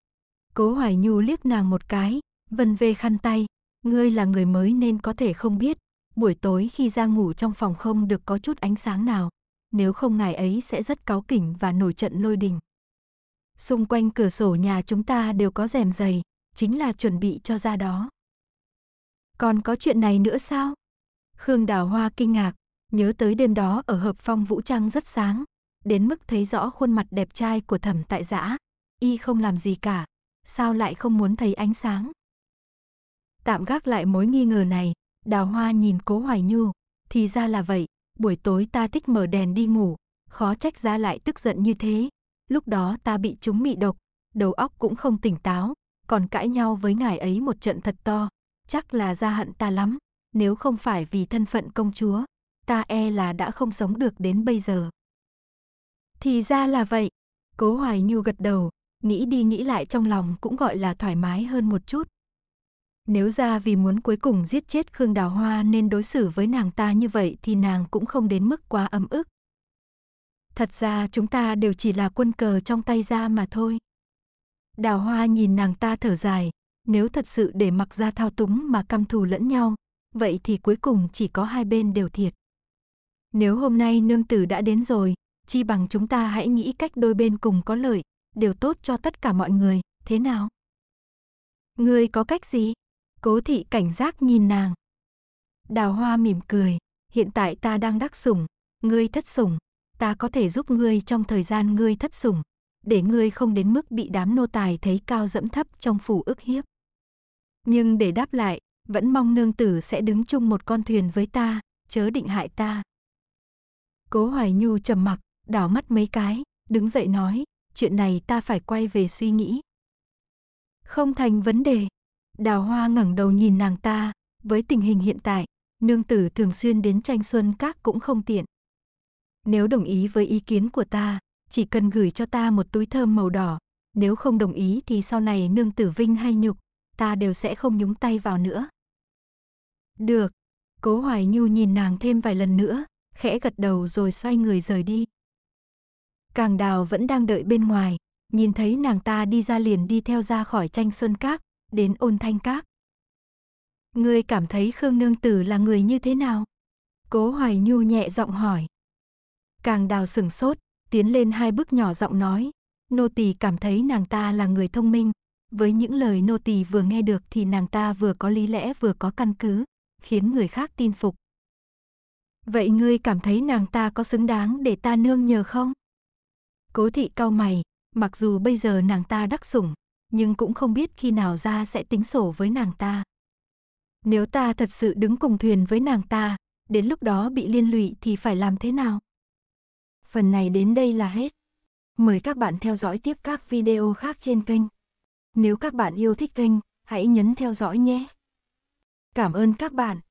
[SPEAKER 1] Cố Hoài Nhu liếc nàng một cái, vân vê khăn tay. Ngươi là người mới nên có thể không biết. Buổi tối khi ra ngủ trong phòng không được có chút ánh sáng nào. Nếu không ngài ấy sẽ rất cáu kỉnh và nổi trận lôi đình. Xung quanh cửa sổ nhà chúng ta đều có rèm dày, chính là chuẩn bị cho ra đó. Còn có chuyện này nữa sao? Khương Đào Hoa kinh ngạc, nhớ tới đêm đó ở hợp phong vũ trang rất sáng, đến mức thấy rõ khuôn mặt đẹp trai của thẩm tại giã. Y không làm gì cả, sao lại không muốn thấy ánh sáng? Tạm gác lại mối nghi ngờ này, đào hoa nhìn cố hoài nhu, thì ra là vậy, buổi tối ta thích mở đèn đi ngủ, khó trách ra lại tức giận như thế. Lúc đó ta bị chúng mị độc, đầu óc cũng không tỉnh táo, còn cãi nhau với ngài ấy một trận thật to, chắc là ra hận ta lắm, nếu không phải vì thân phận công chúa, ta e là đã không sống được đến bây giờ. Thì ra là vậy. Cố Hoài Nhu gật đầu, nghĩ đi nghĩ lại trong lòng cũng gọi là thoải mái hơn một chút. Nếu ra vì muốn cuối cùng giết chết Khương Đào Hoa nên đối xử với nàng ta như vậy thì nàng cũng không đến mức quá ấm ức. Thật ra chúng ta đều chỉ là quân cờ trong tay ra mà thôi. Đào Hoa nhìn nàng ta thở dài, nếu thật sự để mặc ra thao túng mà căm thù lẫn nhau, vậy thì cuối cùng chỉ có hai bên đều thiệt. Nếu hôm nay nương tử đã đến rồi, chi bằng chúng ta hãy nghĩ cách đôi bên cùng có lợi, đều tốt cho tất cả mọi người, thế nào? Ngươi có cách gì? Cố thị cảnh giác nhìn nàng. Đào hoa mỉm cười, hiện tại ta đang đắc sủng, ngươi thất sủng, ta có thể giúp ngươi trong thời gian ngươi thất sủng, để ngươi không đến mức bị đám nô tài thấy cao dẫm thấp trong phủ ức hiếp. Nhưng để đáp lại, vẫn mong nương tử sẽ đứng chung một con thuyền với ta, chớ định hại ta. Cố Hoài Nhu trầm mặc, đảo mắt mấy cái, đứng dậy nói, chuyện này ta phải quay về suy nghĩ. Không thành vấn đề. Đào Hoa ngẩng đầu nhìn nàng ta, với tình hình hiện tại, nương tử thường xuyên đến tranh xuân các cũng không tiện. Nếu đồng ý với ý kiến của ta, chỉ cần gửi cho ta một túi thơm màu đỏ, nếu không đồng ý thì sau này nương tử vinh hay nhục, ta đều sẽ không nhúng tay vào nữa. Được, Cố Hoài Nhu nhìn nàng thêm vài lần nữa, khẽ gật đầu rồi xoay người rời đi. Càng đào vẫn đang đợi bên ngoài, nhìn thấy nàng ta đi ra liền đi theo ra khỏi tranh xuân các, đến ôn thanh các. Ngươi cảm thấy Khương Nương Tử là người như thế nào? Cố Hoài Nhu nhẹ giọng hỏi. Càng đào sửng sốt, tiến lên hai bước nhỏ giọng nói. Nô tỳ cảm thấy nàng ta là người thông minh. Với những lời nô tỳ vừa nghe được thì nàng ta vừa có lý lẽ vừa có căn cứ, khiến người khác tin phục. Vậy ngươi cảm thấy nàng ta có xứng đáng để ta nương nhờ không? Cố thị cau mày, mặc dù bây giờ nàng ta đắc sủng, nhưng cũng không biết khi nào ra sẽ tính sổ với nàng ta. Nếu ta thật sự đứng cùng thuyền với nàng ta, đến lúc đó bị liên lụy thì phải làm thế nào? Phần này đến đây là hết. Mời các bạn theo dõi tiếp các video khác trên kênh. Nếu các bạn yêu thích kênh, hãy nhấn theo dõi nhé. Cảm ơn các bạn.